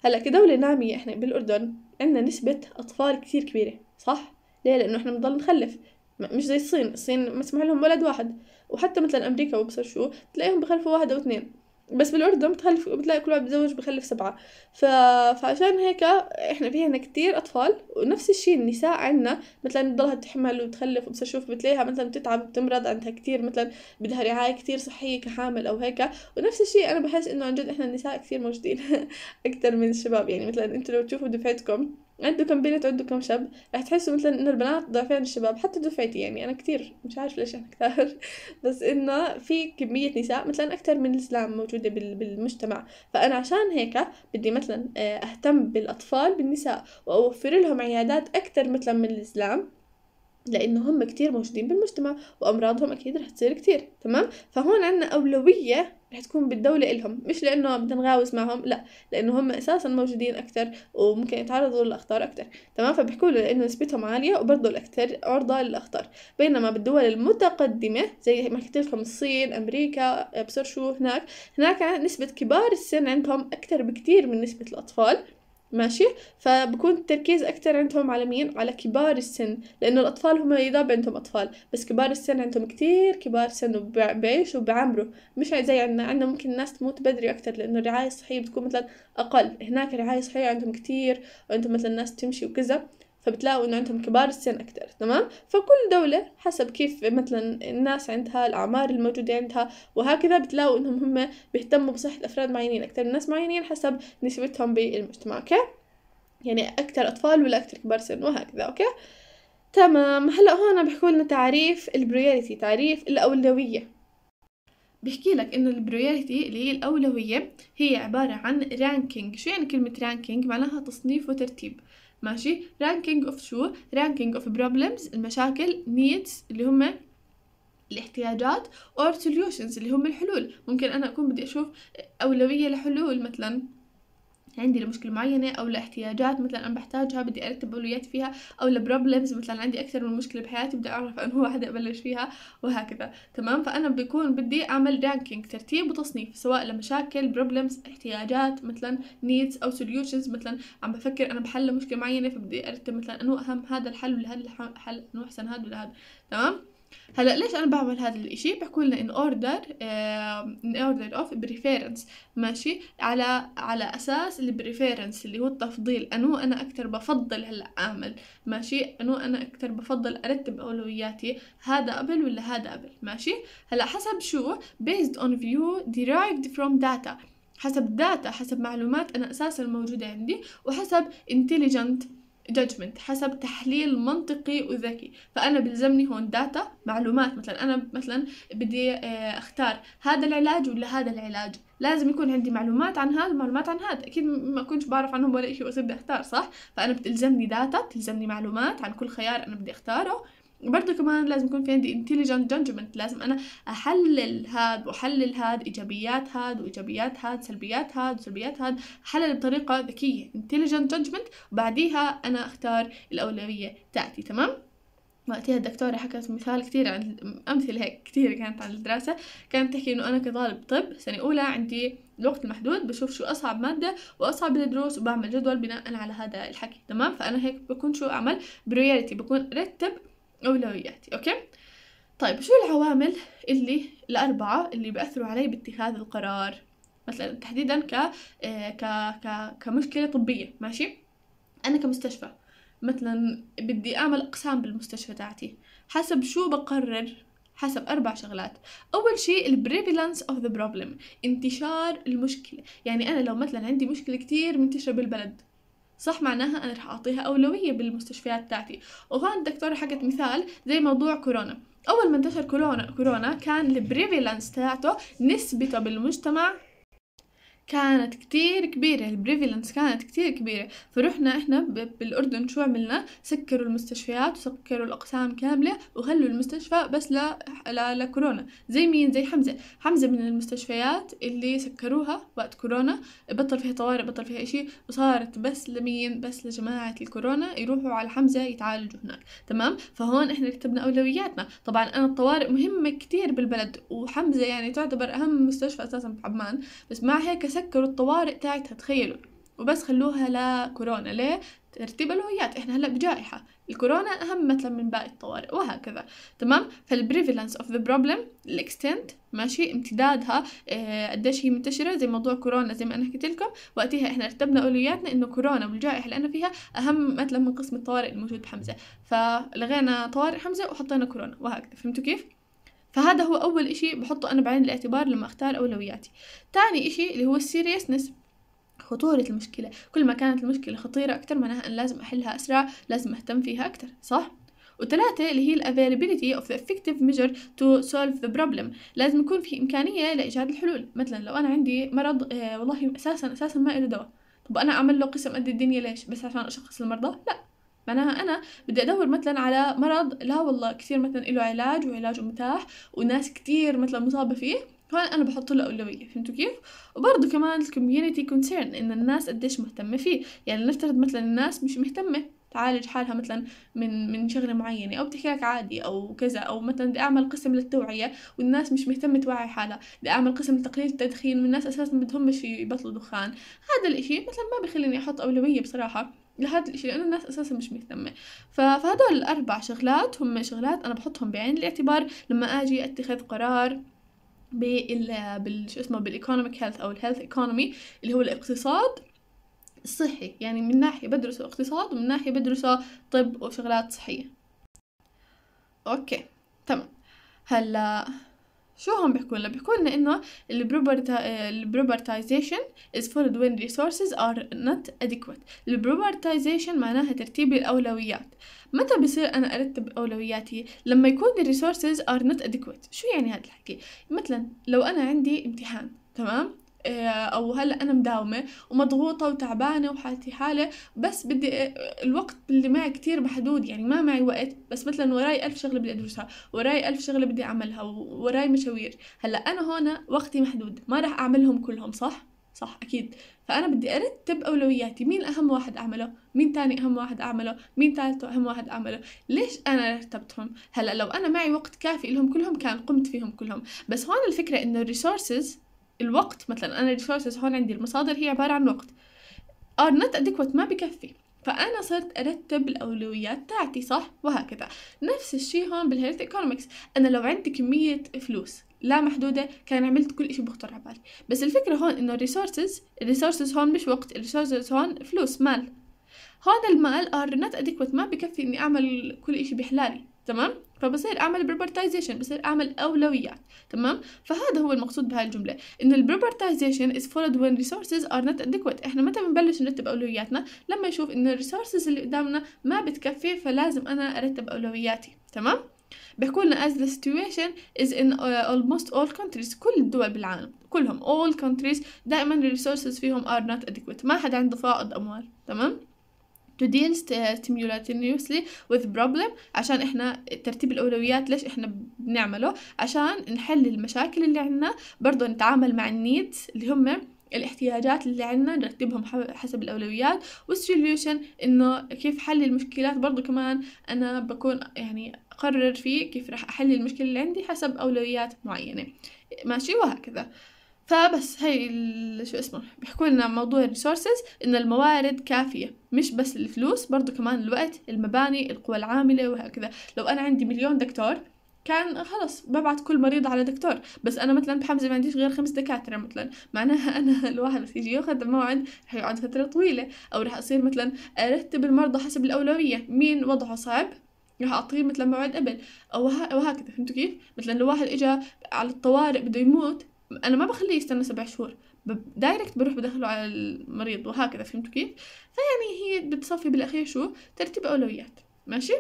هلا كدولة نامية إحنا بالأردن عندنا نسبة أطفال كثير كبيرة صح؟ ليه؟ لأنه إحنا بنضل نخلف مش زي الصين الصين مسموح لهم ولد واحد وحتى مثلا امريكا وبصر شو تلاقيهم بخلفوا واحدة واثنين بس بالاردن بتخلف بتلاقي كل واحد بتزوج بخلف سبعه ف... فعشان هيك احنا في عنا كثير اطفال ونفس الشيء النساء عنا مثلا بتضلها تحمل وتخلف وبصير شوف بتلاقيها مثلا بتتعب بتمرض عندها كثير مثلا بدها رعايه كثير صحيه كحامل او هيك ونفس الشيء انا بحس انه عن جد احنا النساء كثير موجودين اكثر من الشباب يعني مثلا انتم لو تشوفوا دفعتكم عنده كم بنت وعنده كم شاب رح تحسوا مثلا انه البنات ضعفين الشباب حتى دفعتي يعني انا كثير مش عارف ليش انا كثار بس انه في كميه نساء مثلا اكثر من الاسلام موجوده بالمجتمع فانا عشان هيك بدي مثلا آه، اهتم بالاطفال بالنساء واوفر لهم عيادات اكثر مثلا من الاسلام لانه هم كتير موجودين بالمجتمع وامراضهم اكيد رح تصير كتير تمام فهون عندنا اولويه رح تكون بالدولة إلهم مش لأنه بدنا نغاوز معهم لا لأنه هم أساسا موجودين أكتر وممكن يتعرضوا للأخطار أكتر تمام فبيحكوا له لأنه نسبتهم عالية وبرضه الأكثر عرضة للأخطار بينما بالدول المتقدمة زي ما حكيت لكم الصين أمريكا أبصر شو هناك هناك نسبة كبار السن عندهم أكتر بكتير من نسبة الأطفال ماشي فبكون التركيز أكتر عندهم على مين على كبار السن لأنه الأطفال هم يضاب عندهم أطفال بس كبار السن عندهم كتير كبار سن وبعيش وبعمره مش زي عندنا عندنا ممكن الناس تموت بدري أكتر لأنه الرعاية الصحية بتكون مثلا أقل هناك الرعاية الصحية عندهم كتير وعندهم مثلا ناس تمشي وكذا فبتلاقوا انه عندهم كبار السن اكثر تمام فكل دولة حسب كيف مثلا الناس عندها الاعمار الموجودة عندها وهكذا بتلاقوا انهم هم بيهتموا بصحة افراد معينين اكثر من ناس معينين حسب نسبتهم بالمجتمع اوكي يعني اكثر اطفال ولا اكثر كبار سن وهكذا اوكي تمام هلا هون بحكوا لنا تعريف البريوريتي تعريف الاولويه بحكي لك انه البريوريتي اللي هي الاولويه هي عباره عن رانكينج شو يعني كلمه رانكينج معناها تصنيف وترتيب ماشي رانكينج اوف شو رانكينج اوف بروبلمز المشاكل نيدز اللي هم الاحتياجات اور solutions اللي هم الحلول ممكن انا اكون بدي اشوف اولويه لحلول مثلا عندي لمشكله معينه او لاحتياجات مثلا انا بحتاجها بدي ارتب أولويات فيها او لبروبلمز مثلا عندي اكثر من مشكله بحياتي بدي اعرف انه واحده ابلش فيها وهكذا تمام فانا بكون بدي اعمل رانكينج ترتيب وتصنيف سواء لمشاكل بروبلمز احتياجات مثلا نيدز او سوليوشنز مثلا عم بفكر انا بحل مشكله معينه فبدي ارتب مثلا انه اهم هذا الحل ولا هذا الحل انه احسن هذا ولا هذا تمام هلا ليش انا بعمل هذا الاشي بحكوا لنا ان اوردر ان اوردر اوف بريفيرنس ماشي على على اساس البريفيرنس اللي هو التفضيل انو انا اكثر بفضل هلا اعمل ماشي انو انا اكثر بفضل ارتب اولوياتي هذا قبل ولا هذا قبل ماشي هلا حسب شو based on view derived from data حسب داتا حسب معلومات انا اساسا موجوده عندي وحسب intelligent judgment حسب تحليل منطقي وذكي فأنا بلزمني هون داتا معلومات مثلا أنا مثلا بدي آه، أختار هذا العلاج ولا هذا العلاج لازم يكون عندي معلومات عن هذا ومعلومات عن هذا أكيد ما كنتش بعرف عنهم ولا إشي وأصير بدي أختار صح فأنا بتلزمني داتا بتلزمني معلومات عن كل خيار أنا بدي أختاره برضه كمان لازم يكون في عندي intelligent judgment لازم أنا أحلل هاد وأحلل هاد إيجابيات هاد وإيجابيات هاد سلبيات هاد وسلبيات هاد أحلل بطريقة ذكية intelligent judgment وبعديها أنا أختار الأولوية تاعتي تمام؟ وقتها الدكتورة حكت مثال كتير عن أمثلة هيك كتير كانت عن الدراسة كانت تحكي إنه أنا كطالب طب سنة أولى عندي الوقت المحدود بشوف شو أصعب مادة وأصعب الدروس وبعمل جدول بناء على هذا الحكي تمام فأنا هيك بكون شو أعمل برياليتي بكون رتب أولوياتي أوكي طيب شو العوامل اللي الأربعة اللي بأثروا علي باتخاذ القرار مثلا تحديدا ك آه، ك ك كمشكلة طبية ماشي أنا كمستشفى مثلا بدي أعمل أقسام بالمستشفى تاعتي حسب شو بقرر حسب أربع شغلات أول شيء البريفيلانس اوف ذا بروبلم انتشار المشكلة يعني أنا لو مثلا عندي مشكلة كتير منتشرة بالبلد صح معناها انا رح اعطيها اولويه بالمستشفيات تاعتي وهون الدكتوره حكت مثال زي موضوع كورونا اول ما انتشر كورونا كورونا كان البريفيلانس تاعته نسبته بالمجتمع كانت كتير كبيرة البريفيلنس كانت كتير كبيرة فرحنا احنا بالأردن شو عملنا سكروا المستشفيات وسكروا الأقسام كاملة وخلوا المستشفى بس لا لا لكورونا زي مين زي حمزة حمزة من المستشفيات اللي سكروها وقت كورونا بطل فيها طوارئ بطل فيها إشي وصارت بس لمين بس لجماعة الكورونا يروحوا على حمزة يتعالجوا هناك تمام فهون احنا كتبنا أولوياتنا طبعا أنا الطوارئ مهمة كتير بالبلد وحمزة يعني تعتبر أهم مستشفى أساسا بعمان بس مع هيك سكروا الطوارئ تاعتها تخيلوا وبس خلوها لكورونا ليه؟ ترتيب الهويات إحنا هلأ بجائحة الكورونا أهم مثلا من باقي الطوارئ وهكذا تمام فالبريفلنس اوف ذا بروبلم الاكستنت ماشي امتدادها اه قديش هي منتشره زي موضوع كورونا زي ما انا حكيت لكم وقتها احنا رتبنا اولوياتنا انه كورونا والجائحه اللي انا فيها اهم مثلا من قسم الطوارئ الموجود بحمزه فلغينا طوارئ حمزه وحطينا كورونا وهكذا فهمتوا كيف فهذا هو أول إشي بحطه أنا بعين الاعتبار لما أختار أولوياتي تاني إشي اللي هو السيريسنس خطورة المشكلة كل ما كانت المشكلة خطيرة أكتر معناها أن لازم أحلها أسرع لازم أهتم فيها أكتر صح؟ وثلاثة اللي هي ال اوف of effective ميجر تو سولف ذا problem لازم يكون في إمكانية لإيجاد الحلول مثلا لو أنا عندي مرض آه والله أساسا أساسا ما له دواء طب أنا أعمل له قسم قد الدنيا ليش بس عشان أشخص المرضى؟ لأ معناها أنا بدي أدور مثلا على مرض لا والله كثير مثلا له علاج وعلاجه متاح وناس كثير مثلا مصابة فيه هون انا بحط له اولويه فهمتوا كيف وبرضه كمان الكوميونتي كونسيرن ان الناس قديش مهتمه فيه يعني لنفترض مثلا الناس مش مهتمه تعالج حالها مثلا من من شغله معينه او بتحكي لك عادي او كذا او مثلا بدي اعمل قسم للتوعيه والناس مش مهتمه توعي حالها بدي اعمل قسم لتقليل التدخين والناس اساسا بدهم مش يبطلوا دخان هذا الاشي مثلا ما بخليني احط اولويه بصراحه لهذا الإشي لأنه الناس أساسا مش مهتمة فهدول الأربع شغلات هم شغلات أنا بحطهم بعين الاعتبار لما أجي أتخذ قرار بال بال شو اسمه بالايكونوميك هيلث او الهيلث ايكونومي اللي هو الاقتصاد الصحي يعني من ناحية بدرسه اقتصاد ومن ناحية بدرسه طب وشغلات صحية اوكي تمام هلا شو هم بيحكوا لنا بيحكوا لنا انه البروبرتايزيشن از فولد وين ريسورسز ار نوت adequate البروبرتايزيشن معناها ترتيب الاولويات متى بصير انا ارتب اولوياتي لما يكون الريسورسز are not adequate شو يعني هذا الحكي مثلا لو انا عندي امتحان تمام آه، او هلا انا مداومه ومضغوطه وتعبانه وحالتي حاله بس بدي آه، الوقت اللي معي كتير محدود يعني ما معي وقت بس مثلا وراي ألف شغله بدي ادرسها وراي ألف شغله بدي اعملها وراي مشاوير هلا انا هون وقتي محدود ما راح اعملهم كلهم صح صح اكيد فانا بدي ارتب اولوياتي مين اهم واحد اعمله مين تاني اهم واحد اعمله مين ثالث اهم واحد اعمله ليش انا رتبتهم هلا لو انا معي وقت كافي لهم كلهم كان قمت فيهم كلهم بس هون الفكره انه الريسورسز الوقت مثلا انا الريسورسز هون عندي المصادر هي عباره عن وقت ار نوت ادكوت ما بكفي فأنا صرت أرتب الأولويات تاعتي صح وهكذا نفس الشيء هون بالهيلث ايكونومكس أنا لو عندي كمية فلوس لا محدودة كان عملت كل إشي بخطر على بالي بس الفكرة هون إنه الريسورسز الريسورسز هون مش وقت الريسورسز هون فلوس مال هون المال ار نوت ادكوت ما بكفي اني اعمل كل إشي بحلالي تمام فبصير اعمل بروبرتايزيشن بصير اعمل اولويات تمام فهذا هو المقصود بهاي الجمله ان البروبرتايزيشن از followed when resources are not adequate احنا متى بنبلش نرتب اولوياتنا لما يشوف ان الريسورسز اللي قدامنا ما بتكفي فلازم انا ارتب اولوياتي تمام بيحكوا لنا as the situation is in uh, almost all countries كل الدول بالعالم كلهم all countries دائما الريسورسز فيهم are not adequate ما حدا عنده فائض اموال تمام to deal uh, stimulatingly with problem عشان احنا ترتيب الاولويات ليش احنا بنعمله عشان نحل المشاكل اللي عندنا برضه نتعامل مع النيدز اللي هم الاحتياجات اللي عندنا نرتبهم حسب الأولويات والسوليوشن إنه كيف حل المشكلات برضه كمان أنا بكون يعني أقرر فيه كيف راح أحل المشكلة اللي عندي حسب أولويات معينة ماشي وهكذا فبس هي شو اسمه بيحكوا لنا موضوع الريسورسز ان الموارد كافيه مش بس الفلوس برضو كمان الوقت المباني القوى العامله وهكذا لو انا عندي مليون دكتور كان خلص ببعت كل مريض على دكتور بس انا مثلا بحمزه ما عنديش غير خمس دكاتره مثلا معناها انا الواحد بس يجي ياخذ موعد رح يقعد فتره طويله او رح اصير مثلا ارتب المرضى حسب الاولويه مين وضعه صعب رح اعطيه مثلا موعد قبل او وهكذا فهمتوا كيف مثلا لو واحد اجى على الطوارئ بده يموت انا ما بخليه يستنى سبع شهور دايركت بروح بدخله على المريض وهكذا فهمتوا كيف فيعني هي بتصفي بالاخير شو ترتيب اولويات ماشي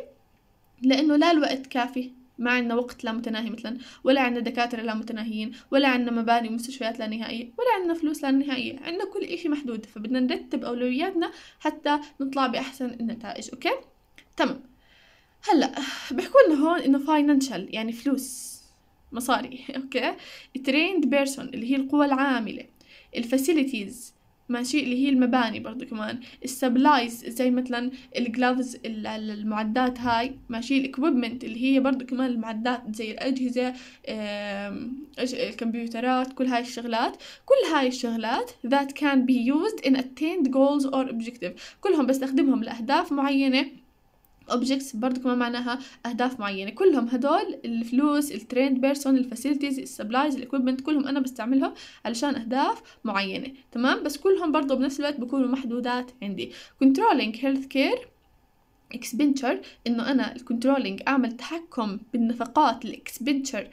لانه لا الوقت كافي ما عندنا وقت لا متناهي مثلا ولا عندنا دكاترة لا متناهيين ولا عندنا مباني ومستشفيات لا نهائية ولا عندنا فلوس لا نهائية عندنا كل إشي محدود فبدنا نرتب أولوياتنا حتى نطلع بأحسن النتائج أوكي تمام هلا بحكوا لنا هون إنه فاينانشال يعني فلوس مصاري اوكي التريند بيرسون اللي هي القوى العامله الفاسيلتيز ماشي اللي هي المباني برضو كمان السبلايز زي مثلا الجلافز المعدات هاي ماشي الاكويبمنت اللي هي برضو كمان المعدات زي الأجهزة الكمبيوترات كل هاي الشغلات كل هاي الشغلات that can be used in attained goals or objective كلهم بستخدمهم لأهداف معينة objects برضو كمان معناها أهداف معينة كلهم هدول الفلوس التريند بيرسون الفاسيلتيز السبلايز الإكويبمنت كلهم أنا بستعملهم علشان أهداف معينة تمام بس كلهم برضو بنفس الوقت بكونوا محدودات عندي controlling health care اكسبنتشر انه انا الكنترولينج اعمل تحكم بالنفقات الاكسبنتشر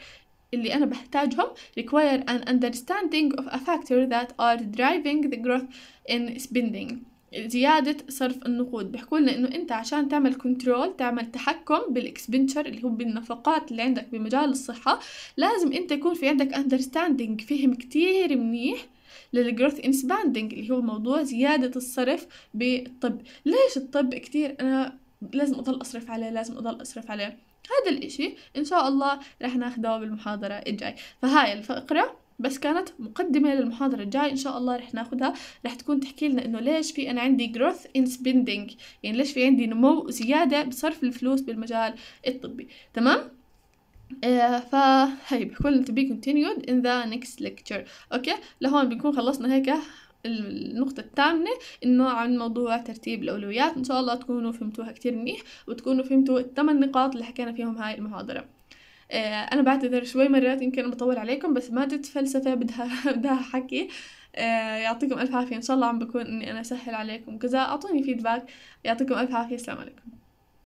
اللي أنا بحتاجهم require an understanding of a factor that are driving the growth in spending زيادة صرف النقود بيحكوا لنا إنه أنت عشان تعمل كنترول تعمل تحكم بالإكسبنشر اللي هو بالنفقات اللي عندك بمجال الصحة لازم أنت يكون في عندك أندرستاندينج فهم كتير منيح للجروث انسباندينج اللي هو موضوع زيادة الصرف بالطب ليش الطب كتير أنا لازم أضل أصرف عليه لازم أضل أصرف عليه هذا الإشي إن شاء الله رح ناخده بالمحاضرة الجاي فهاي الفقرة بس كانت مقدمه للمحاضره الجاية ان شاء الله رح ناخذها رح تكون تحكي لنا انه ليش في انا عندي جروث ان spending يعني ليش في عندي نمو زياده بصرف الفلوس بالمجال الطبي تمام آه، فهي بكون to be continued in the next lecture اوكي لهون بنكون خلصنا هيك النقطة الثامنة إنه عن موضوع ترتيب الأولويات إن شاء الله تكونوا فهمتوها كتير منيح وتكونوا فهمتوا الثمان نقاط اللي حكينا فيهم هاي المحاضرة آه، انا بعتذر شوي مرات يمكن بطول عليكم بس ما جت فلسفه بدها بدها حكي آه، يعطيكم الف عافيه ان شاء الله عم بكون اني انا اسهل عليكم كذا اعطوني فيدباك يعطيكم الف عافيه السلام عليكم